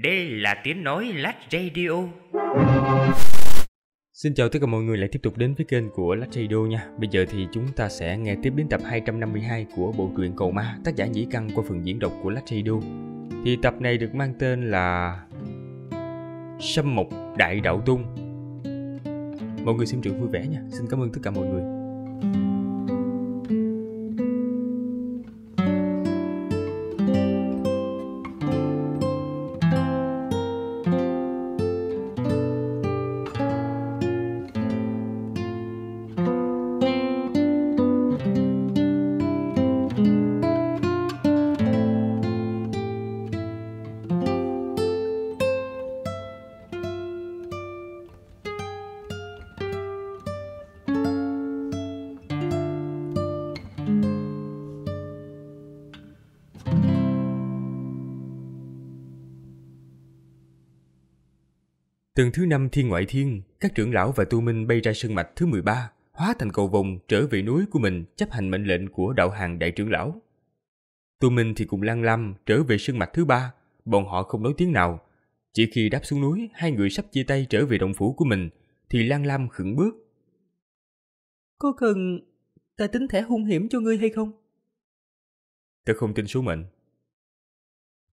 Đây là tiếng nói Lát Radio. Xin chào tất cả mọi người lại tiếp tục đến với kênh của Lách Radio nha Bây giờ thì chúng ta sẽ nghe tiếp đến tập 252 của bộ truyện Cầu Ma tác giả Nhĩ Căn qua phần diễn đọc của Lách Radio Thì tập này được mang tên là Sâm Mộc Đại Đạo Tung Mọi người xem truyện vui vẻ nha Xin cảm ơn tất cả mọi người thứ năm thiên ngoại thiên, các trưởng lão và tu minh bay ra sơn mạch thứ 13, hóa thành cầu vồng trở về núi của mình chấp hành mệnh lệnh của đạo hàng đại trưởng lão. Tu minh thì cùng lang lam trở về sơn mạch thứ ba, bọn họ không nói tiếng nào. Chỉ khi đáp xuống núi, hai người sắp chia tay trở về động phủ của mình, thì lang lam khựng bước. Có cần ta tính thẻ hung hiểm cho ngươi hay không? Ta không tin số mệnh.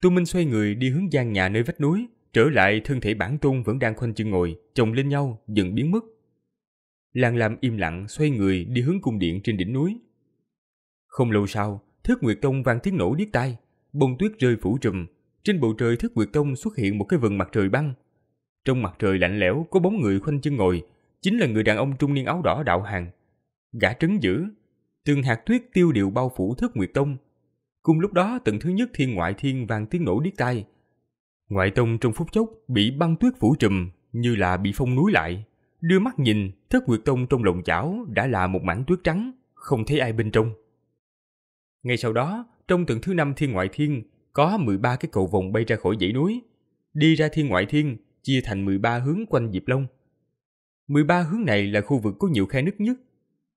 Tu Minh xoay người đi hướng gian nhà nơi vách núi, Trở lại thân thể bản tôn vẫn đang khoanh chân ngồi, chồng lên nhau, dần biến mất. Lan Lam im lặng xoay người đi hướng cung điện trên đỉnh núi. Không lâu sau, thước Nguyệt Tông vang tiếng nổ điếc tai, bông tuyết rơi phủ trùm, trên bầu trời thước Nguyệt Tông xuất hiện một cái vần mặt trời băng. Trong mặt trời lạnh lẽo có bóng người khoanh chân ngồi, chính là người đàn ông trung niên áo đỏ đạo hàng. Gã trấn giữ, từng hạt tuyết tiêu điều bao phủ thước Nguyệt Tông. Cùng lúc đó, tận thứ nhất thiên ngoại thiên vang tiếng nổ điếc tai, Ngoại tông trong phút chốc bị băng tuyết phủ trùm như là bị phong núi lại. Đưa mắt nhìn, thất nguyệt tông trong lồng chảo đã là một mảng tuyết trắng, không thấy ai bên trong. Ngay sau đó, trong tầng thứ năm thiên ngoại thiên, có 13 cái cầu vòng bay ra khỏi dãy núi. Đi ra thiên ngoại thiên, chia thành 13 hướng quanh Diệp Long. 13 hướng này là khu vực có nhiều khe nứt nhất.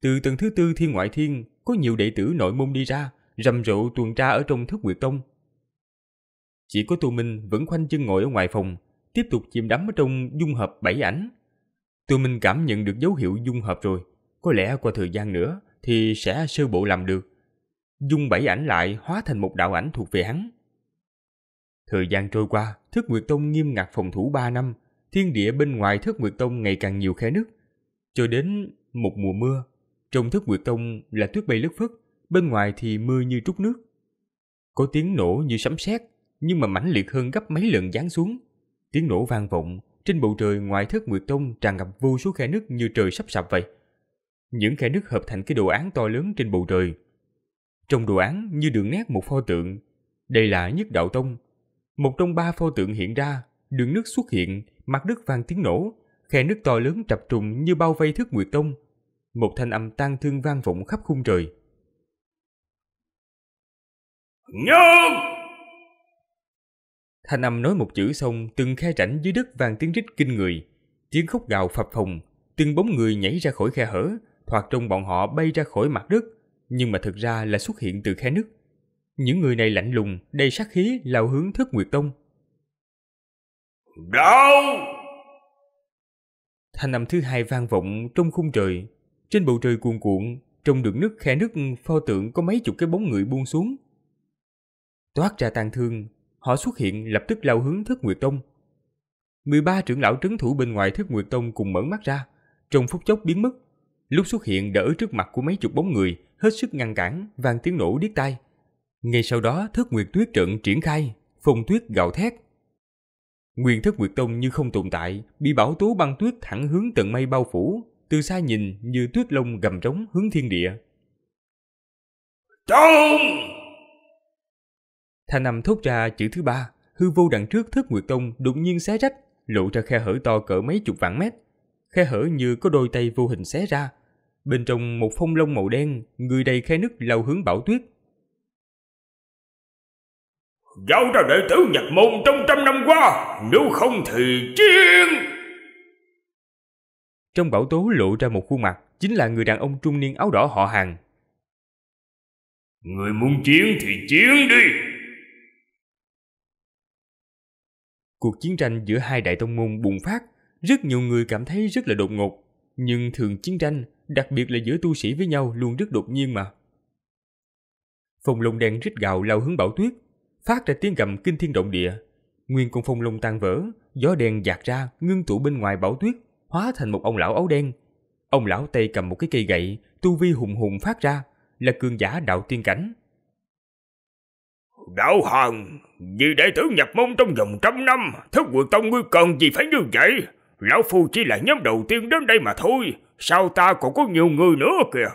Từ tầng thứ tư thiên ngoại thiên, có nhiều đệ tử nội môn đi ra, rầm rộ tuần tra ở trong thất nguyệt tông chỉ có Tô Minh vẫn khoanh chân ngồi ở ngoài phòng, tiếp tục chìm đắm ở trong dung hợp bảy ảnh. Tô Minh cảm nhận được dấu hiệu dung hợp rồi, có lẽ qua thời gian nữa thì sẽ sơ bộ làm được. Dung bảy ảnh lại hóa thành một đạo ảnh thuộc về hắn. Thời gian trôi qua, Thất Nguyệt Tông nghiêm ngặt phòng thủ 3 năm, thiên địa bên ngoài Thất Nguyệt Tông ngày càng nhiều khe nứt. Cho đến một mùa mưa, trong Thất Nguyệt Tông là tuyết bay lất phất, bên ngoài thì mưa như trút nước. Có tiếng nổ như sấm sét, nhưng mà mãnh liệt hơn gấp mấy lần giáng xuống. Tiếng nổ vang vọng, trên bầu trời ngoài thất nguyệt tông tràn ngập vô số khe nước như trời sắp sập vậy. Những khe nước hợp thành cái đồ án to lớn trên bầu trời. Trong đồ án như đường nét một pho tượng, đây là nhất đạo tông. Một trong ba pho tượng hiện ra, đường nước xuất hiện, mặt đất vang tiếng nổ, khe nước to lớn trập trùng như bao vây thất nguyệt tông. Một thanh âm tang thương vang vọng khắp khung trời. Nhân! Thanh âm nói một chữ xong, từng khe rảnh dưới đất vang tiếng rít kinh người. Tiếng khóc gào phập phồng, từng bóng người nhảy ra khỏi khe hở, thoạt trong bọn họ bay ra khỏi mặt đất, nhưng mà thực ra là xuất hiện từ khe nứt. Những người này lạnh lùng, đầy sát khí lao hướng Thất Nguyệt Tông. Đau! Thanh âm thứ hai vang vọng trong khung trời, trên bầu trời cuồn cuộn, trong đường nước khe nước pho tượng có mấy chục cái bóng người buông xuống. Toát ra tang thương, họ xuất hiện lập tức lao hướng Thất Nguyệt Tông. 13 trưởng lão trấn thủ bên ngoài Thất Nguyệt Tông cùng mở mắt ra, trong phút chốc biến mất. Lúc xuất hiện đỡ trước mặt của mấy chục bóng người, hết sức ngăn cản, vang tiếng nổ điếc tai. Ngay sau đó Thất Nguyệt Tuyết trận triển khai, phong tuyết gào thét. Nguyên Thất Nguyệt Tông như không tồn tại, bị bão tố băng tuyết thẳng hướng tận mây bao phủ, từ xa nhìn như tuyết lông gầm trống hướng thiên địa. Trông! Thanh âm thốt ra chữ thứ ba, hư vô đằng trước thất nguyệt tông đột nhiên xé rách, lộ ra khe hở to cỡ mấy chục vạn mét. Khe hở như có đôi tay vô hình xé ra. Bên trong một phong lông màu đen, người đầy khe nứt lao hướng bảo tuyết. Giao ra đệ tử Nhật Môn trong trăm năm qua, nếu không thì chiến! Trong bảo tố lộ ra một khuôn mặt, chính là người đàn ông trung niên áo đỏ họ hàng. Người muốn chiến thì chiến đi! Cuộc chiến tranh giữa hai đại tông môn bùng phát, rất nhiều người cảm thấy rất là đột ngột. Nhưng thường chiến tranh, đặc biệt là giữa tu sĩ với nhau luôn rất đột nhiên mà. Phong lông đen rít gạo lao hướng bão tuyết, phát ra tiếng gầm kinh thiên động địa. Nguyên con phong lông tan vỡ, gió đen giạt ra, ngưng tụ bên ngoài bão tuyết, hóa thành một ông lão áo đen. Ông lão tay cầm một cái cây gậy, tu vi hùng hùng phát ra, là cường giả đạo tiên cảnh. Đạo Hàn, vì đệ tử nhập môn trong vòng trăm năm, thất quật tông ngươi cần gì phải như vậy? Lão Phu chỉ là nhóm đầu tiên đến đây mà thôi, sao ta còn có nhiều người nữa kìa.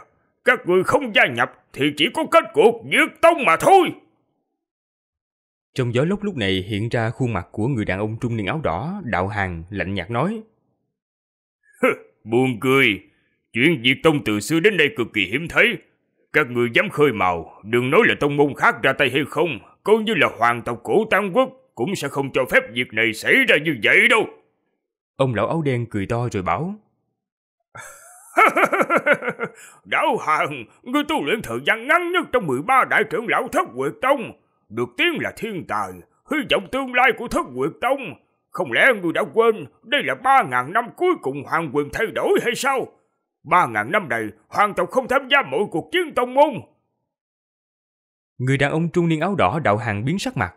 Các người không gia nhập thì chỉ có kết cuộc diệt tông mà thôi. Trong gió lốc lúc này hiện ra khuôn mặt của người đàn ông trung niên áo đỏ, đạo hàng, lạnh nhạt nói. Buồn cười, chuyện diệt tông từ xưa đến nay cực kỳ hiếm thấy, các người dám khơi màu, đừng nói là tông môn khác ra tay hay không, coi như là hoàng tộc cổ Tam Quốc cũng sẽ không cho phép việc này xảy ra như vậy đâu. Ông lão áo đen cười to rồi bảo. Đạo hoàng, ngươi tu luyện thời gian ngắn nhất trong 13 đại trưởng lão thất quyệt tông, được tiếng là thiên tài, hy vọng tương lai của thất quyệt tông. Không lẽ ngươi đã quên đây là ba ngàn năm cuối cùng hoàng quyền thay đổi hay sao? Ba ngàn năm này, hoàng tộc không tham gia mọi cuộc chiến tông môn. Người đàn ông trung niên áo đỏ đạo hàng biến sắc mặt.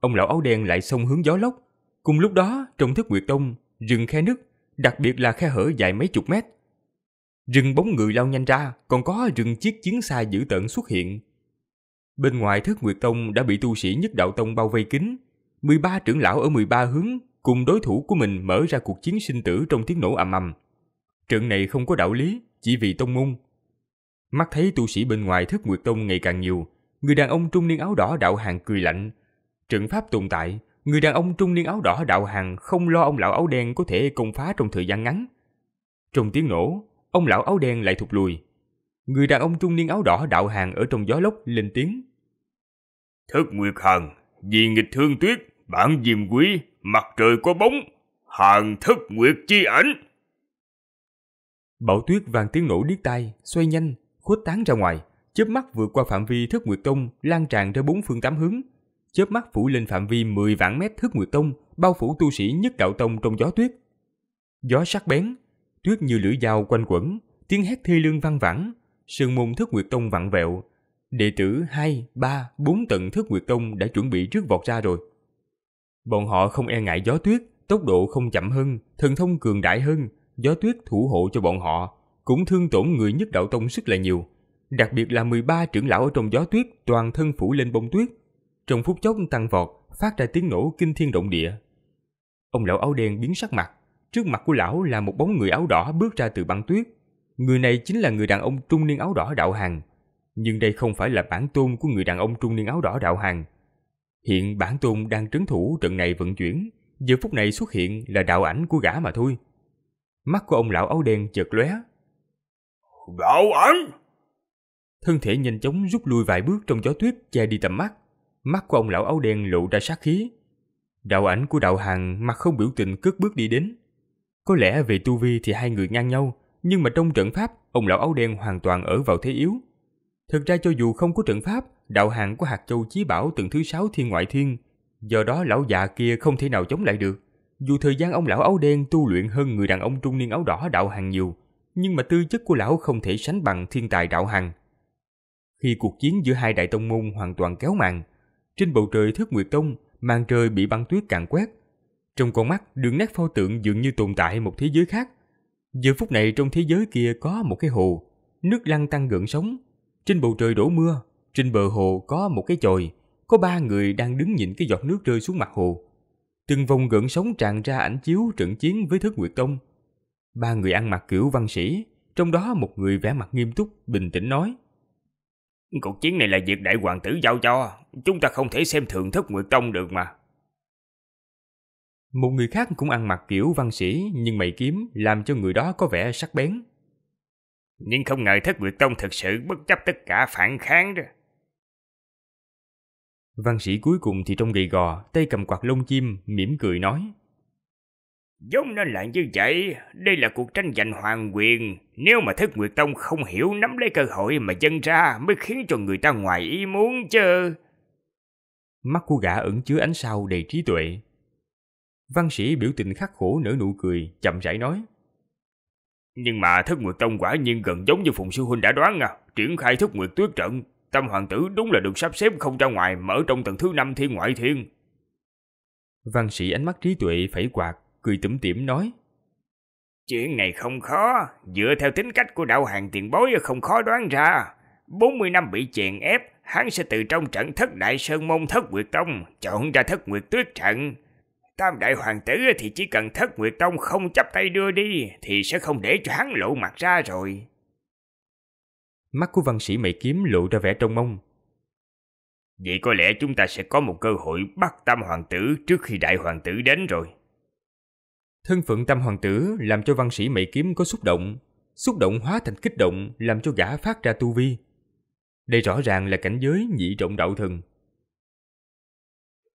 Ông lão áo đen lại xông hướng gió lốc. Cùng lúc đó, trong thức nguyệt tông, rừng khe nứt, đặc biệt là khe hở dài mấy chục mét. Rừng bóng người lao nhanh ra, còn có rừng chiếc chiến xa dữ tợn xuất hiện. Bên ngoài thức nguyệt tông đã bị tu sĩ nhất đạo tông bao vây kín. 13 trưởng lão ở 13 hướng cùng đối thủ của mình mở ra cuộc chiến sinh tử trong tiếng nổ ầm ầm. Trận này không có đạo lý, chỉ vì tông môn. Mắt thấy tu sĩ bên ngoài thức nguyệt tông ngày càng nhiều, người đàn ông trung niên áo đỏ đạo hàng cười lạnh. Trận pháp tồn tại, người đàn ông trung niên áo đỏ đạo hàng không lo ông lão áo đen có thể công phá trong thời gian ngắn. Trong tiếng nổ, ông lão áo đen lại thụt lùi. Người đàn ông trung niên áo đỏ đạo hàng ở trong gió lốc lên tiếng. Thức Nguyệt Hằng, vì nghịch thương tuyết, bản diềm quý, mặt trời có bóng, hàng thức nguyệt chi ảnh. Bảo tuyết vàng tiếng nổ điếc tai, xoay nhanh, khuất tán ra ngoài, chớp mắt vượt qua phạm vi thức Nguyệt Tông, lan tràn ra bốn phương tám hướng. Chớp mắt phủ lên phạm vi 10 vạn mét Thất Nguyệt Tông, bao phủ tu sĩ nhất đạo tông trong gió tuyết. Gió sắc bén, tuyết như lưỡi dao quanh quẩn, tiếng hét thê lương vang vẳng, sương môn thức Nguyệt Tông vặn vẹo. Đệ tử 2, 3, 4 tận thức Nguyệt Tông đã chuẩn bị trước vọt ra rồi. Bọn họ không e ngại gió tuyết, tốc độ không chậm hơn, thần thông cường đại hơn, gió tuyết thủ hộ cho bọn họ, cũng thương tổn người nhất đạo tông rất là nhiều. Đặc biệt là 13 trưởng lão ở trong gió tuyết toàn thân phủ lên bông tuyết. Trong phút chốc tăng vọt, phát ra tiếng nổ kinh thiên động địa. Ông lão áo đen biến sắc mặt. Trước mặt của lão là một bóng người áo đỏ bước ra từ băng tuyết. Người này chính là người đàn ông trung niên áo đỏ đạo hàng. Nhưng đây không phải là bản tôn của người đàn ông trung niên áo đỏ đạo hàng. Hiện bản tôn đang trấn thủ trận này vận chuyển. Giờ phút này xuất hiện là đạo ảnh của gã mà thôi. Mắt của ông lão áo đen chợt lóe. Đạo ảnh! Thân thể nhanh chóng rút lui vài bước trong gió tuyết che đi tầm mắt. Mắt của ông lão áo đen lộ ra sát khí. Đạo ảnh của đạo hàng mặt không biểu tình cất bước đi đến. Có lẽ về tu vi thì hai người ngang nhau, nhưng mà trong trận pháp, ông lão áo đen hoàn toàn ở vào thế yếu. Thực ra cho dù không có trận pháp, đạo hàng của hạt châu chí bảo từng thứ sáu thiên ngoại thiên, do đó lão già kia không thể nào chống lại được. Dù thời gian ông lão áo đen tu luyện hơn người đàn ông trung niên áo đỏ đạo hàng nhiều, nhưng mà tư chất của lão không thể sánh bằng thiên tài đạo hàng Khi cuộc chiến giữa hai đại tông môn hoàn toàn kéo màn, trên bầu trời thất nguyệt tông, màn trời bị băng tuyết càn quét. Trong con mắt, đường nét pho tượng dường như tồn tại một thế giới khác. Giờ phút này trong thế giới kia có một cái hồ, nước lăn tăng gợn sóng. Trên bầu trời đổ mưa, trên bờ hồ có một cái chòi, có ba người đang đứng nhìn cái giọt nước rơi xuống mặt hồ. Từng vòng gợn sóng tràn ra ảnh chiếu trận chiến với Thất Nguyệt Tông. Ba người ăn mặc kiểu văn sĩ, trong đó một người vẻ mặt nghiêm túc, bình tĩnh nói. Cuộc chiến này là việc đại hoàng tử giao cho, chúng ta không thể xem thường Thất Nguyệt Tông được mà. Một người khác cũng ăn mặc kiểu văn sĩ nhưng mày kiếm làm cho người đó có vẻ sắc bén. Nhưng không ngờ Thất Nguyệt Tông thực sự bất chấp tất cả phản kháng đó. Văn sĩ cuối cùng thì trông gầy gò, tay cầm quạt lông chim, mỉm cười nói. Giống nên là như vậy, đây là cuộc tranh giành hoàng quyền. Nếu mà Thất Nguyệt Tông không hiểu nắm lấy cơ hội mà dâng ra mới khiến cho người ta ngoài ý muốn chứ. Mắt của gã ẩn chứa ánh sao đầy trí tuệ. Văn sĩ biểu tình khắc khổ nở nụ cười, chậm rãi nói. Nhưng mà Thất Nguyệt Tông quả nhiên gần giống như Phùng Sư Huynh đã đoán à, triển khai Thất Nguyệt Tuyết Trận Tam hoàng tử đúng là được sắp xếp không ra ngoài mở trong tầng thứ năm thiên ngoại thiên. Văn sĩ ánh mắt trí tuệ phẩy quạt, cười tủm tỉm nói. Chuyện này không khó, dựa theo tính cách của đạo hàng tiền bối không khó đoán ra. 40 năm bị chèn ép, hắn sẽ từ trong trận thất đại sơn môn thất nguyệt tông, chọn ra thất nguyệt tuyết trận. Tam đại hoàng tử thì chỉ cần thất nguyệt tông không chấp tay đưa đi thì sẽ không để cho hắn lộ mặt ra rồi. Mắt của văn sĩ mày kiếm lộ ra vẻ trong mong. Vậy có lẽ chúng ta sẽ có một cơ hội bắt tam hoàng tử trước khi đại hoàng tử đến rồi. Thân phận tam hoàng tử làm cho văn sĩ mày kiếm có xúc động. Xúc động hóa thành kích động làm cho gã phát ra tu vi. Đây rõ ràng là cảnh giới nhị trọng đạo thần.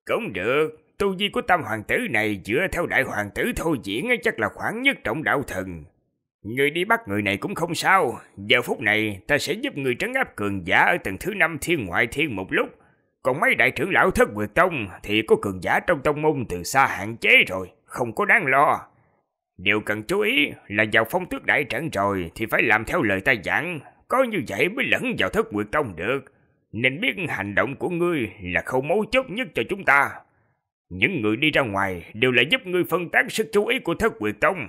Cũng được, tu vi của tam hoàng tử này dựa theo đại hoàng tử thôi diễn chắc là khoảng nhất trọng đạo thần. Người đi bắt người này cũng không sao, giờ phút này ta sẽ giúp người trấn áp cường giả ở tầng thứ năm thiên ngoại thiên một lúc. Còn mấy đại trưởng lão thất nguyệt tông thì có cường giả trong tông môn từ xa hạn chế rồi, không có đáng lo. Điều cần chú ý là vào phong tước đại trận rồi thì phải làm theo lời ta dặn, có như vậy mới lẫn vào thất nguyệt tông được. Nên biết hành động của ngươi là khâu mấu chốt nhất cho chúng ta. Những người đi ra ngoài đều là giúp ngươi phân tán sức chú ý của thất nguyệt tông,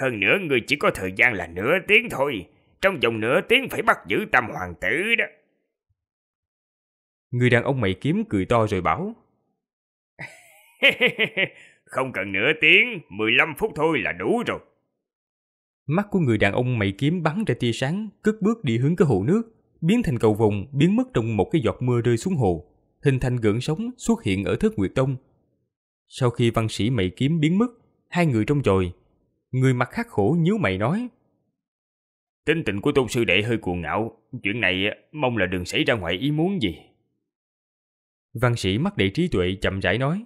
hơn nữa người chỉ có thời gian là nửa tiếng thôi. Trong vòng nửa tiếng phải bắt giữ tam hoàng tử đó. Người đàn ông mày kiếm cười to rồi bảo. Không cần nửa tiếng, 15 phút thôi là đủ rồi. Mắt của người đàn ông mày kiếm bắn ra tia sáng, cất bước đi hướng cái hồ nước, biến thành cầu vồng, biến mất trong một cái giọt mưa rơi xuống hồ. Hình thành gợn sóng xuất hiện ở thất nguyệt tông. Sau khi văn sĩ mày kiếm biến mất, hai người trong chòi Người mặt khắc khổ nhíu mày nói. Tính tình của tôn sư đệ hơi cuồng ngạo, chuyện này mong là đừng xảy ra ngoài ý muốn gì. Văn sĩ mắt đệ trí tuệ chậm rãi nói.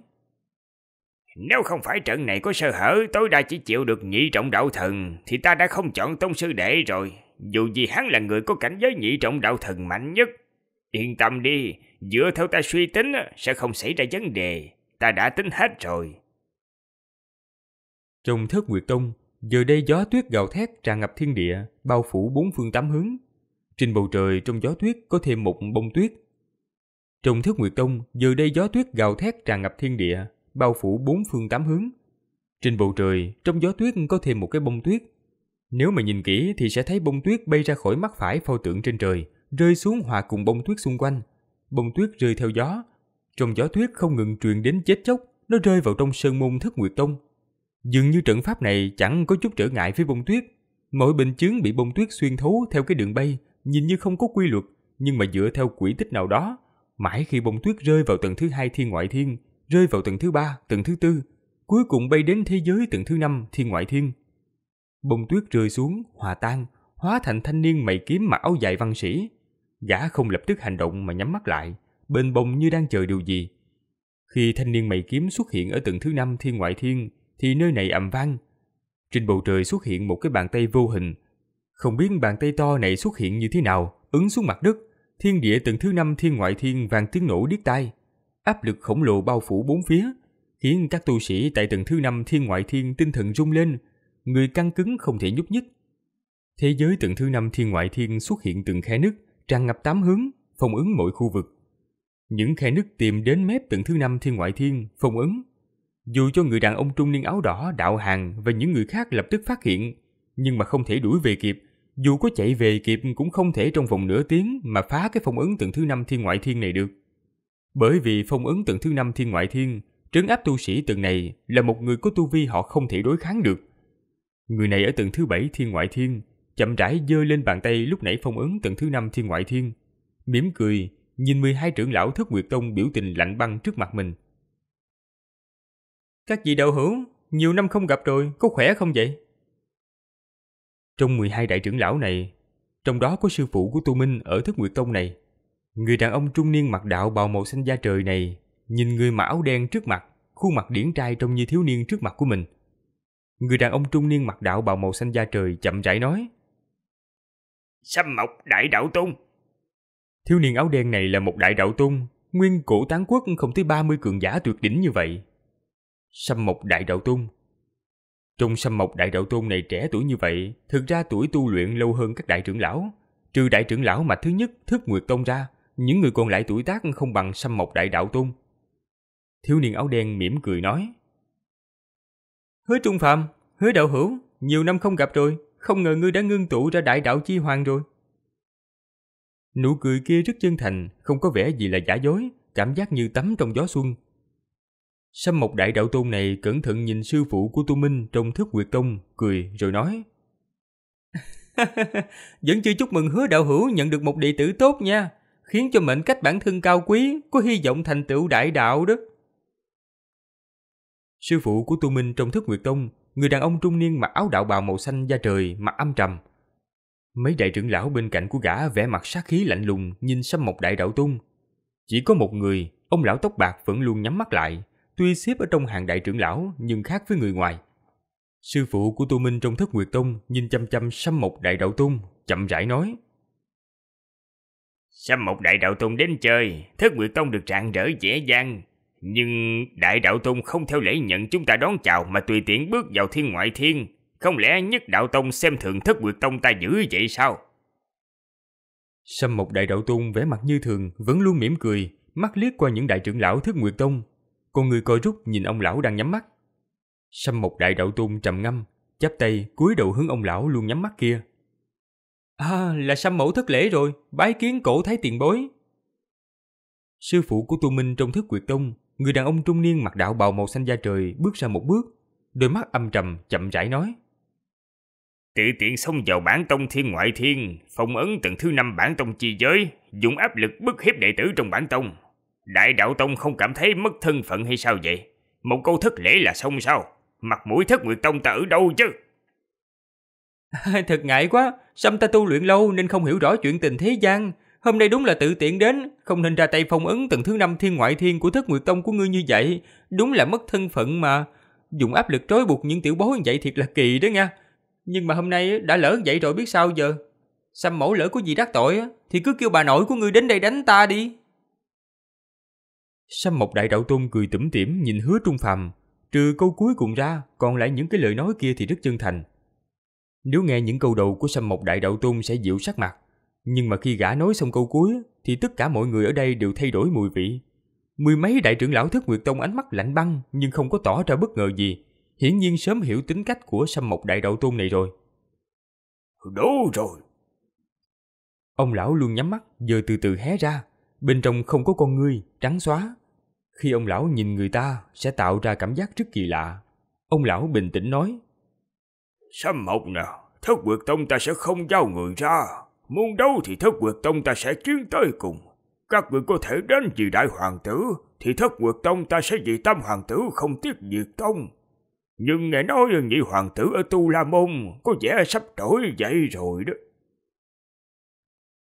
Nếu không phải trận này có sơ hở tối đa chỉ chịu được nhị trọng đạo thần thì ta đã không chọn tôn sư đệ rồi. Dù gì hắn là người có cảnh giới nhị trọng đạo thần mạnh nhất. Yên tâm đi, dựa theo ta suy tính sẽ không xảy ra vấn đề. Ta đã tính hết rồi. Trong thất nguyệt tông, giờ đây gió tuyết gào thét tràn ngập thiên địa, bao phủ bốn phương tám hướng. Trên bầu trời trong gió tuyết có thêm một bông tuyết. Trong thất nguyệt tông, giờ đây gió tuyết gào thét tràn ngập thiên địa, bao phủ bốn phương tám hướng. Trên bầu trời, trong gió tuyết có thêm một cái bông tuyết. Nếu mà nhìn kỹ thì sẽ thấy bông tuyết bay ra khỏi mắt phải phao tượng trên trời, rơi xuống hòa cùng bông tuyết xung quanh. Bông tuyết rơi theo gió. Trong gió tuyết không ngừng truyền đến chết chóc, nó rơi vào trong sơn môn thất nguyệt tông, Dường như trận pháp này chẳng có chút trở ngại với bông tuyết. Mọi bình chứng bị bông tuyết xuyên thấu theo cái đường bay, nhìn như không có quy luật, nhưng mà dựa theo quỹ tích nào đó, mãi khi bông tuyết rơi vào tầng thứ hai thiên ngoại thiên, rơi vào tầng thứ ba, tầng thứ tư, cuối cùng bay đến thế giới tầng thứ năm thiên ngoại thiên. Bông tuyết rơi xuống, hòa tan, hóa thành thanh niên mày kiếm mặc áo dài văn sĩ. Gã không lập tức hành động mà nhắm mắt lại, bên bồng như đang chờ điều gì. Khi thanh niên mày kiếm xuất hiện ở tầng thứ năm thiên ngoại thiên, thì nơi này ầm vang. Trên bầu trời xuất hiện một cái bàn tay vô hình. Không biết bàn tay to này xuất hiện như thế nào, ứng xuống mặt đất, thiên địa tầng thứ năm thiên ngoại thiên vang tiếng nổ điếc tai. Áp lực khổng lồ bao phủ bốn phía, khiến các tu sĩ tại tầng thứ năm thiên ngoại thiên tinh thần rung lên, người căng cứng không thể nhúc nhích. Thế giới tầng thứ năm thiên ngoại thiên xuất hiện từng khe nứt, tràn ngập tám hướng, phong ứng mỗi khu vực. Những khe nứt tìm đến mép tầng thứ năm thiên ngoại thiên, phong ứng. Dù cho người đàn ông trung niên áo đỏ, đạo hàng và những người khác lập tức phát hiện, nhưng mà không thể đuổi về kịp, dù có chạy về kịp cũng không thể trong vòng nửa tiếng mà phá cái phong ấn tầng thứ năm thiên ngoại thiên này được. Bởi vì phong ấn tầng thứ năm thiên ngoại thiên, trấn áp tu sĩ tầng này là một người có tu vi họ không thể đối kháng được. Người này ở tầng thứ bảy thiên ngoại thiên, chậm rãi giơ lên bàn tay lúc nãy phong ấn tầng thứ năm thiên ngoại thiên, mỉm cười, nhìn 12 trưởng lão thất nguyệt tông biểu tình lạnh băng trước mặt mình. Các vị đạo hữu, nhiều năm không gặp rồi, có khỏe không vậy? Trong 12 đại trưởng lão này, trong đó có sư phụ của Tu Minh ở thất Nguyệt Tông này. Người đàn ông trung niên mặc đạo bào màu xanh da trời này, nhìn người mặc áo đen trước mặt, khuôn mặt điển trai trông như thiếu niên trước mặt của mình. Người đàn ông trung niên mặc đạo bào màu xanh da trời chậm rãi nói. Sâm Mộc Đại Đạo Tôn Thiếu niên áo đen này là một đại đạo tôn, nguyên cổ tán quốc không tới 30 cường giả tuyệt đỉnh như vậy, Sâm Mộc Đại Đạo Tôn Trong Sâm Mộc Đại Đạo Tôn này trẻ tuổi như vậy, thực ra tuổi tu luyện lâu hơn các đại trưởng lão. Trừ đại trưởng lão mà thứ nhất thức nguyệt tông ra, những người còn lại tuổi tác không bằng Sâm Mộc Đại Đạo Tôn. Thiếu niên áo đen mỉm cười nói Hứa Trung Phạm, hứa đạo hữu, nhiều năm không gặp rồi, không ngờ ngươi đã ngưng tụ ra đại đạo chi hoàng rồi. Nụ cười kia rất chân thành, không có vẻ gì là giả dối, cảm giác như tắm trong gió xuân, Sâm mộc đại đạo tôn này cẩn thận nhìn sư phụ của Tu Minh trong thức nguyệt tông, cười rồi nói. Vẫn chưa chúc mừng hứa đạo hữu nhận được một đệ tử tốt nha, khiến cho mệnh cách bản thân cao quý, có hy vọng thành tựu đại đạo đó. Sư phụ của Tu Minh trong thức nguyệt tông, người đàn ông trung niên mặc áo đạo bào màu xanh da trời, mặt âm trầm. Mấy đại trưởng lão bên cạnh của gã vẻ mặt sát khí lạnh lùng nhìn sâm mộc đại đạo tôn. Chỉ có một người, ông lão tóc bạc vẫn luôn nhắm mắt lại, tuy xếp ở trong hàng đại trưởng lão nhưng khác với người ngoài. Sư phụ của tu Minh trong thất nguyệt tông nhìn chăm chăm sâm mộc đại đạo tôn, chậm rãi nói. Sâm mộc đại đạo tôn đến chơi, thất nguyệt tông được rạng rỡ dễ dàng. Nhưng đại đạo tôn không theo lễ nhận chúng ta đón chào mà tùy tiện bước vào thiên ngoại thiên. Không lẽ nhất đạo tông xem thường thất nguyệt tông ta dữ vậy sao? Sâm mộc đại đạo tôn vẻ mặt như thường, vẫn luôn mỉm cười, mắt liếc qua những đại trưởng lão thất nguyệt tông con người coi rút nhìn ông lão đang nhắm mắt. Sâm một Đại Đạo Tôn trầm ngâm, chắp tay cúi đầu hướng ông lão luôn nhắm mắt kia. À, là Sâm Mẫu thất lễ rồi, bái kiến cổ thái tiền bối. Sư phụ của Tu Minh trong thức quyệt tông, người đàn ông trung niên mặc đạo bào màu xanh da trời bước ra một bước, đôi mắt âm trầm chậm rãi nói. Tự tiện xông vào bản tông thiên ngoại thiên, phong ấn tầng thứ năm bản tông chi giới, dùng áp lực bức hiếp đệ tử trong bản tông. Đại đạo tông không cảm thấy mất thân phận hay sao vậy? Một câu thất lễ là xong sao? Mặt mũi thất nguyệt tông ta ở đâu chứ? Thật ngại quá, Sâm ta tu luyện lâu nên không hiểu rõ chuyện tình thế gian. Hôm nay đúng là tự tiện đến, không nên ra tay phong ấn tầng thứ năm thiên ngoại thiên của thất nguyệt tông của ngươi như vậy. Đúng là mất thân phận mà. Dùng áp lực trói buộc những tiểu bối như vậy thiệt là kỳ đó nha. Nhưng mà hôm nay đã lỡ vậy rồi biết sao giờ. Sâm mẫu lỡ có gì đắc tội thì cứ kêu bà nội của ngươi đến đây đánh ta đi. Sâm Mộc Đại Đạo Tôn cười tủm tỉm nhìn hứa trung phàm, trừ câu cuối cùng ra, còn lại những cái lời nói kia thì rất chân thành. Nếu nghe những câu đầu của Sâm Mộc Đại Đạo Tôn sẽ dịu sắc mặt, nhưng mà khi gã nói xong câu cuối thì tất cả mọi người ở đây đều thay đổi mùi vị. Mười mấy đại trưởng lão Thất Nguyệt Tông ánh mắt lạnh băng nhưng không có tỏ ra bất ngờ gì, hiển nhiên sớm hiểu tính cách của Sâm Mộc Đại Đạo Tôn này rồi. Đủ rồi. Ông lão luôn nhắm mắt, giờ từ từ hé ra, bên trong không có con ngươi, trắng xóa. Khi ông lão nhìn người ta sẽ tạo ra cảm giác rất kỳ lạ. Ông lão bình tĩnh nói. Sâm mộc nè thất quyệt tông ta sẽ không giao người ra. Muốn đấu thì thất quyệt tông ta sẽ chiến tới cùng. Các người có thể đến vì đại hoàng tử, thì thất quyệt tông ta sẽ vì tam hoàng tử không tiếc diệt tông. Nhưng nghe nói nhị hoàng tử ở Tu La Môn có vẻ sắp đổi dậy rồi đó.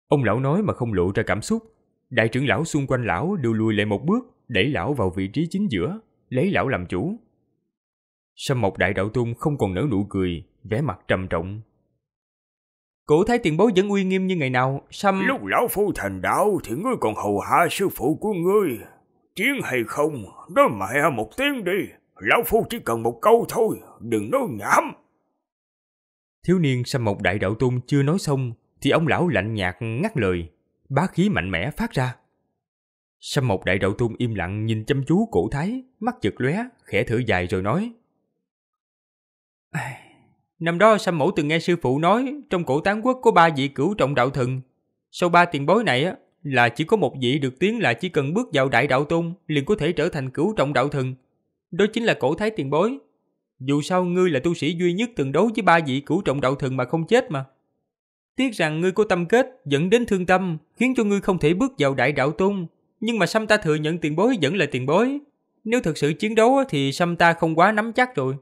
Ông lão nói mà không lộ ra cảm xúc, Đại trưởng lão xung quanh lão đều lùi lại một bước, đẩy lão vào vị trí chính giữa, lấy lão làm chủ. Sâm Mộc Đại Đạo Tôn không còn nở nụ cười, vẻ mặt trầm trọng. Cổ thái tiền bối vẫn uy nghiêm như ngày nào, Sâm... Lúc lão phu thành đạo thì ngươi còn hầu hạ sư phụ của ngươi. Chiến hay không, nói mẹ một tiếng đi. Lão phu chỉ cần một câu thôi, đừng nói nhảm. Thiếu niên Sâm Mộc Đại Đạo Tôn chưa nói xong, thì ông lão lạnh nhạt ngắt lời bá khí mạnh mẽ phát ra. Sâm một đại đầu tung im lặng nhìn chăm chú cổ thái, mắt chực lóe, khẽ thở dài rồi nói. năm đó Sâm mẫu từng nghe sư phụ nói trong cổ tán quốc có ba vị cửu trọng đạo thần. Sau ba tiền bối này á, là chỉ có một vị được tiếng là chỉ cần bước vào đại đạo tôn liền có thể trở thành cửu trọng đạo thần. Đó chính là cổ thái tiền bối. Dù sao ngươi là tu sĩ duy nhất từng đấu với ba vị cửu trọng đạo thần mà không chết mà. Tiếc rằng ngươi có tâm kết dẫn đến thương tâm, khiến cho ngươi không thể bước vào đại đạo tung. Nhưng mà Sâm ta thừa nhận tiền bối vẫn là tiền bối. Nếu thực sự chiến đấu thì Sâm ta không quá nắm chắc rồi.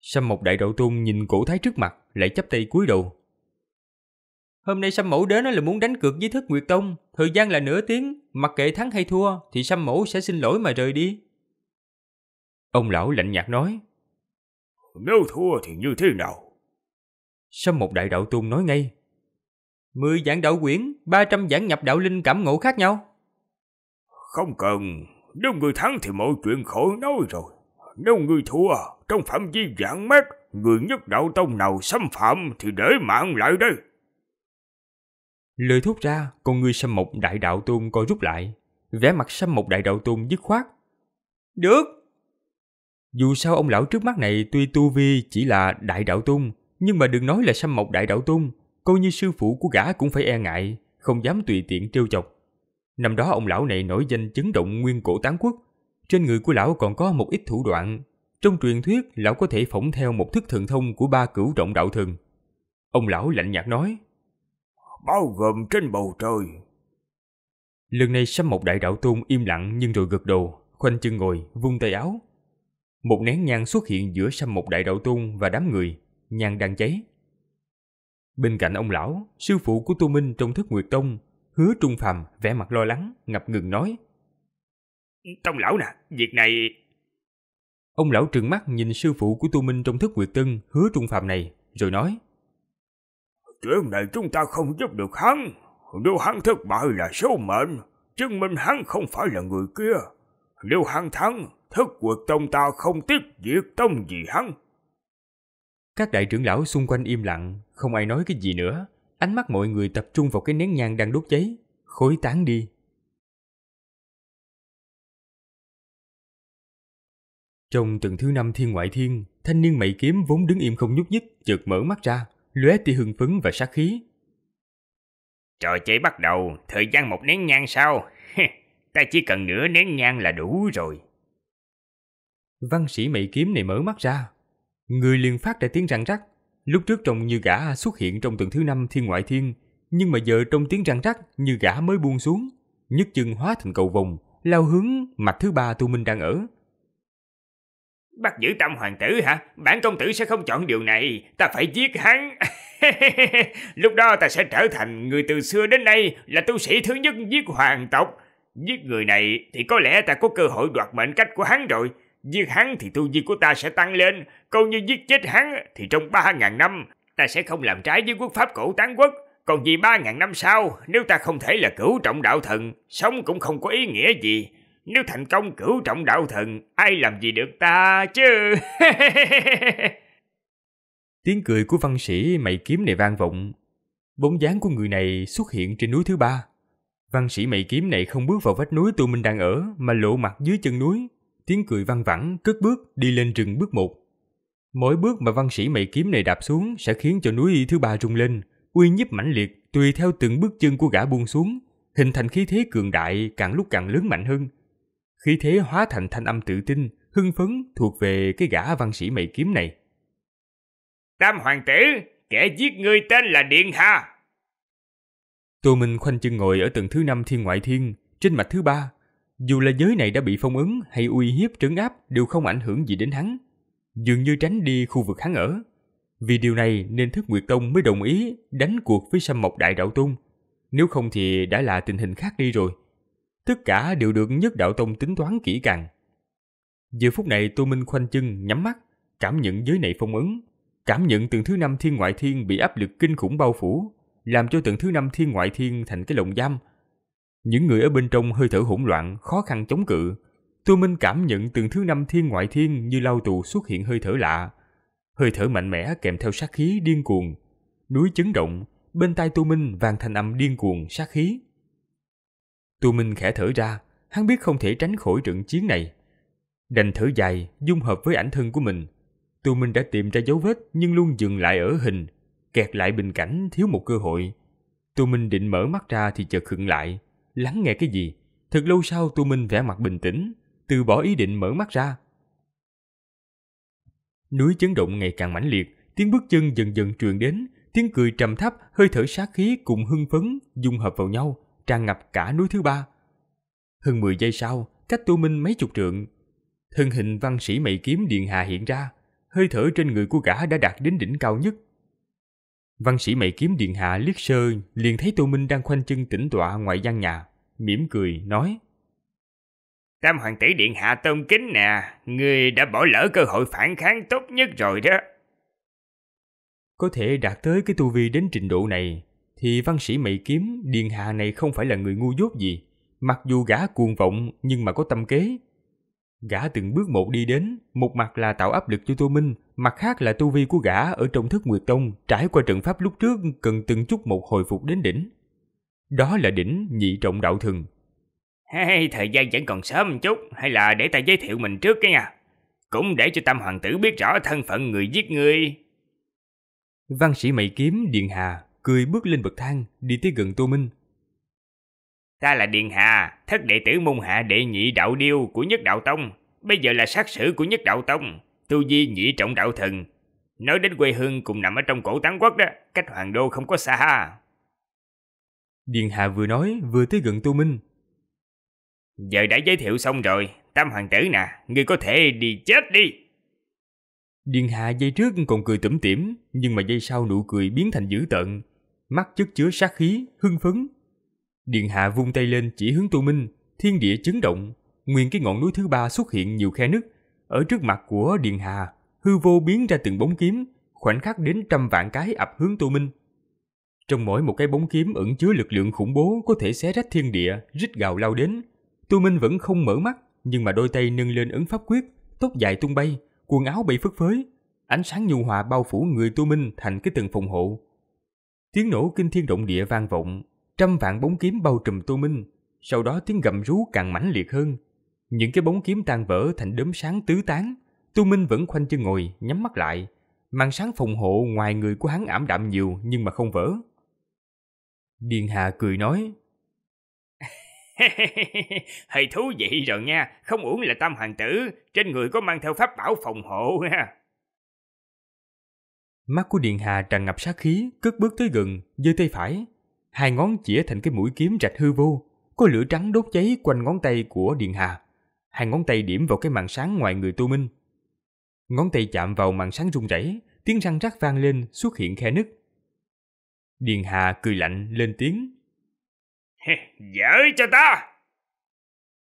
Sâm một Đại Đạo tung nhìn cổ thái trước mặt, lại chắp tay cúi đầu. Hôm nay Sâm Mẫu đến là muốn đánh cược với thất Nguyệt Tông, thời gian là nửa tiếng, mặc kệ thắng hay thua thì Sâm Mẫu sẽ xin lỗi mà rời đi. Ông lão lạnh nhạt nói. Nếu thua thì như thế nào? sâm một đại đạo tuôn nói ngay? Mười giảng đạo quyển, ba trăm giảng nhập đạo linh cảm ngộ khác nhau. Không cần, nếu người thắng thì mọi chuyện khỏi nói rồi. Nếu người thua, trong phạm vi giảng mát, người nhất đạo tông nào xâm phạm thì để mạng lại đây. Lời thốt ra, con người xâm mộc đại đạo tôn coi rút lại. vẻ mặt xâm mộc đại đạo tôn dứt khoát. Được! Dù sao ông lão trước mắt này tuy tu vi chỉ là đại đạo tôn, nhưng mà đừng nói là sâm mộc đại đạo tôn, coi như sư phụ của gã cũng phải e ngại, không dám tùy tiện trêu chọc. Năm đó ông lão này nổi danh chấn động nguyên cổ tán quốc. Trên người của lão còn có một ít thủ đoạn. Trong truyền thuyết, lão có thể phỏng theo một thức thần thông của ba cửu trọng đạo thần. Ông lão lạnh nhạt nói. Bao gồm trên bầu trời. Lần này sâm một đại đạo tôn im lặng nhưng rồi gật đầu, khoanh chân ngồi, vung tay áo. Một nén nhang xuất hiện giữa sâm một đại đạo tôn và đám người nhang đang cháy. Bên cạnh ông lão, sư phụ của Tô Minh trong thức Nguyệt Tông, hứa trung phàm vẻ mặt lo lắng, ngập ngừng nói. Tông lão nè, việc này... Ông lão trừng mắt nhìn sư phụ của Tô Minh trong thức Nguyệt Tân, hứa trung phàm này, rồi nói. Chuyện này chúng ta không giúp được hắn. Nếu hắn thất bại là số mệnh, chứng minh hắn không phải là người kia. Nếu hắn thắng, thức nguyệt tông ta không tiếc diệt tông gì hắn. Các đại trưởng lão xung quanh im lặng, không ai nói cái gì nữa. Ánh mắt mọi người tập trung vào cái nén nhang đang đốt cháy, khối tán đi. Trong tuần thứ năm thiên ngoại thiên, thanh niên mày kiếm vốn đứng im không nhúc nhích, chợt mở mắt ra, lóe tia hưng phấn và sát khí. Trò chơi bắt đầu, thời gian một nén nhang sau, ta chỉ cần nửa nén nhang là đủ rồi. Văn sĩ mày kiếm này mở mắt ra, Người liền phát ra tiếng răng rắc. Lúc trước trông như gã xuất hiện trong tuần thứ năm thiên ngoại thiên, nhưng mà giờ trong tiếng răng rắc như gã mới buông xuống, nhất chân hóa thành cầu vồng, lao hướng mạch thứ ba tu minh đang ở. Bắt giữ tam hoàng tử hả? Bản công tử sẽ không chọn điều này, ta phải giết hắn. Lúc đó ta sẽ trở thành người từ xưa đến nay là tu sĩ thứ nhất giết hoàng tộc. Giết người này thì có lẽ ta có cơ hội đoạt mệnh cách của hắn rồi. Giết hắn thì tu vi của ta sẽ tăng lên, Coi như giết chết hắn thì trong 3.000 năm ta sẽ không làm trái với quốc pháp cổ tán quốc. Còn vì 3.000 năm sau, nếu ta không thể là cửu trọng đạo thần, sống cũng không có ý nghĩa gì. Nếu thành công cửu trọng đạo thần, ai làm gì được ta chứ? Tiếng cười của văn sĩ mày kiếm này vang vọng. Bóng dáng của người này xuất hiện trên núi thứ ba. Văn sĩ mày kiếm này không bước vào vách núi tụi mình đang ở mà lộ mặt dưới chân núi. Tiếng cười văng vẳng, cất bước, đi lên rừng bước một. Mỗi bước mà văn sĩ mày kiếm này đạp xuống sẽ khiến cho núi y thứ ba rung lên, uy nhiếp mãnh liệt tùy theo từng bước chân của gã buông xuống, hình thành khí thế cường đại càng lúc càng lớn mạnh hơn. Khí thế hóa thành thanh âm tự tin, hưng phấn thuộc về cái gã văn sĩ mày kiếm này. Tam hoàng tử, kẻ giết ngươi tên là Điện Hà. Tô Minh khoanh chân ngồi ở tầng thứ năm thiên ngoại thiên, trên mạch thứ ba. Dù là giới này đã bị phong ấn hay uy hiếp trấn áp đều không ảnh hưởng gì đến hắn, dường như tránh đi khu vực hắn ở. Vì điều này nên thất Nguyệt Tông mới đồng ý đánh cuộc với Sâm Mộc Đại Đạo Tông, nếu không thì đã là tình hình khác đi rồi. Tất cả đều được Nhất Đạo Tông tính toán kỹ càng. Giờ phút này Tô Minh khoanh chân, nhắm mắt, cảm nhận giới này phong ấn, cảm nhận từng thứ năm thiên ngoại thiên bị áp lực kinh khủng bao phủ, làm cho từng thứ năm thiên ngoại thiên thành cái lồng giam. Những người ở bên trong hơi thở hỗn loạn, khó khăn chống cự, Tô Minh cảm nhận từng thứ năm thiên ngoại thiên như lao tù xuất hiện hơi thở lạ. Hơi thở mạnh mẽ kèm theo sát khí điên cuồng. Núi chấn động, bên tai Tô Minh vang thanh âm điên cuồng sát khí. Tô Minh khẽ thở ra, hắn biết không thể tránh khỏi trận chiến này. Đành thở dài, dung hợp với ảnh thân của mình. Tô Minh đã tìm ra dấu vết nhưng luôn dừng lại ở hình, kẹt lại bình cảnh thiếu một cơ hội. Tô Minh định mở mắt ra thì chợt khựng lại, lắng nghe cái gì. Thật lâu sau Tô Minh vẻ mặt bình tĩnh, từ bỏ ý định mở mắt ra. Núi chấn động ngày càng mãnh liệt, tiếng bước chân dần dần truyền đến, tiếng cười trầm thấp, hơi thở sát khí cùng hưng phấn dung hợp vào nhau, tràn ngập cả núi thứ ba. Hơn 10 giây sau, cách Tô Minh mấy chục trượng, thân hình văn sĩ mày kiếm Điền Hà hiện ra, hơi thở trên người của gã đã đạt đến đỉnh cao nhất. Văn sĩ mày kiếm Điền Hà liếc sơ liền thấy Tô Minh đang khoanh chân tĩnh tọa ngoài gian nhà, mỉm cười, nói Tam hoàng tỷ điện hạ tôn kính nè, ngươi đã bỏ lỡ cơ hội phản kháng tốt nhất rồi đó. Có thể đạt tới cái tu vi đến trình độ này, thì văn sĩ mị kiếm điện hạ này không phải là người ngu dốt gì. Mặc dù gã cuồng vọng nhưng mà có tâm kế. Gã từng bước một đi đến, một mặt là tạo áp lực cho Tô Minh, mặt khác là tu vi của gã ở trong thức Nguyệt Tông trải qua trận pháp lúc trước cần từng chút một hồi phục đến đỉnh. Đó là đỉnh nhị trọng đạo thường Hey, thời gian vẫn còn sớm một chút, hay là để ta giới thiệu mình trước cái nha. Cũng để cho Tam Hoàng tử biết rõ thân phận người giết ngươi. Văn sĩ mày kiếm Điện Hà cười bước lên bậc thang, đi tới gần Tô Minh. Ta là Điện Hà, thất đệ tử môn hạ đệ nhị đạo điêu của nhất đạo tông. Bây giờ là sát sử của nhất đạo tông, tu di nhị trọng đạo thần. Nói đến quê hương cùng nằm ở trong cổ tán quốc đó, cách hoàng đô không có xa. Điện Hà vừa nói vừa tới gần Tô Minh, Giờ đã giới thiệu xong rồi, tam hoàng tử nè, ngươi có thể đi chết đi. Điền hà dây trước còn cười tủm tỉm, nhưng mà dây sau nụ cười biến thành dữ tợn, mắt chất chứa sát khí, hưng phấn. Điền hà vung tay lên chỉ hướng Tô Minh, thiên địa chấn động, nguyên cái ngọn núi thứ ba xuất hiện nhiều khe nứt, ở trước mặt của Điền Hà, hư vô biến ra từng bóng kiếm, khoảnh khắc đến trăm vạn cái ập hướng Tô Minh. Trong mỗi một cái bóng kiếm ẩn chứa lực lượng khủng bố có thể xé rách thiên địa, rít gào lao đến, Tu Minh vẫn không mở mắt, nhưng mà đôi tay nâng lên ứng pháp quyết, tóc dài tung bay, quần áo bị phất phới. Ánh sáng nhu hòa bao phủ người Tu Minh thành cái tầng phòng hộ. Tiếng nổ kinh thiên động địa vang vọng, trăm vạn bóng kiếm bao trùm Tu Minh, sau đó tiếng gầm rú càng mãnh liệt hơn. Những cái bóng kiếm tan vỡ thành đốm sáng tứ tán, Tu Minh vẫn khoanh chân ngồi, nhắm mắt lại. Màn sáng phòng hộ ngoài người của hắn ảm đạm nhiều nhưng mà không vỡ. Điền Hà cười nói, Hay thú vị rồi nha, không uổng là tam hoàng tử, trên người có mang theo pháp bảo phòng hộ ha. Mắt của Điện Hà tràn ngập sát khí, cất bước tới gần, giơ tay phải. Hai ngón chĩa thành cái mũi kiếm rạch hư vô, có lửa trắng đốt cháy quanh ngón tay của Điện Hà. Hai ngón tay điểm vào cái màn sáng ngoài người tu Minh. Ngón tay chạm vào màn sáng rung rẩy, tiếng răng rắc vang lên xuất hiện khe nứt. Điền Hà cười lạnh lên tiếng Giỡn cho ta!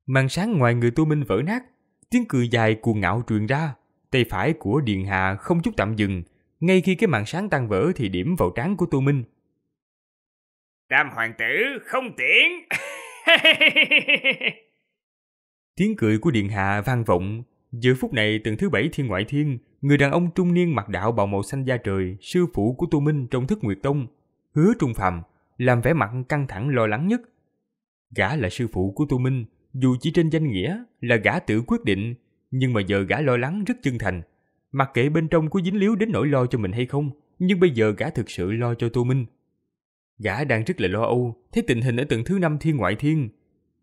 Màn sáng ngoài người Tô Minh vỡ nát, tiếng cười dài cuồng ngạo truyền ra. Tay phải của Điền Hà không chút tạm dừng, ngay khi cái màn sáng tan vỡ thì điểm vào trán của Tô Minh. Tam hoàng tử không tiễn! tiếng cười của Điện Hạ vang vọng. Giữa phút này tầng thứ bảy thiên ngoại thiên, người đàn ông trung niên mặc đạo bào màu xanh da trời, sư phụ của Tô Minh trong thức Nguyệt Tông, hứa trung phàm làm vẻ mặt căng thẳng lo lắng nhất. Gã là sư phụ của Tu Minh, dù chỉ trên danh nghĩa là gã tự quyết định, nhưng mà giờ gã lo lắng rất chân thành. Mặc kệ bên trong có dính líu đến nỗi lo cho mình hay không, nhưng bây giờ gã thực sự lo cho Tu Minh. Gã đang rất là lo âu, thấy tình hình ở tầng thứ năm thiên ngoại thiên.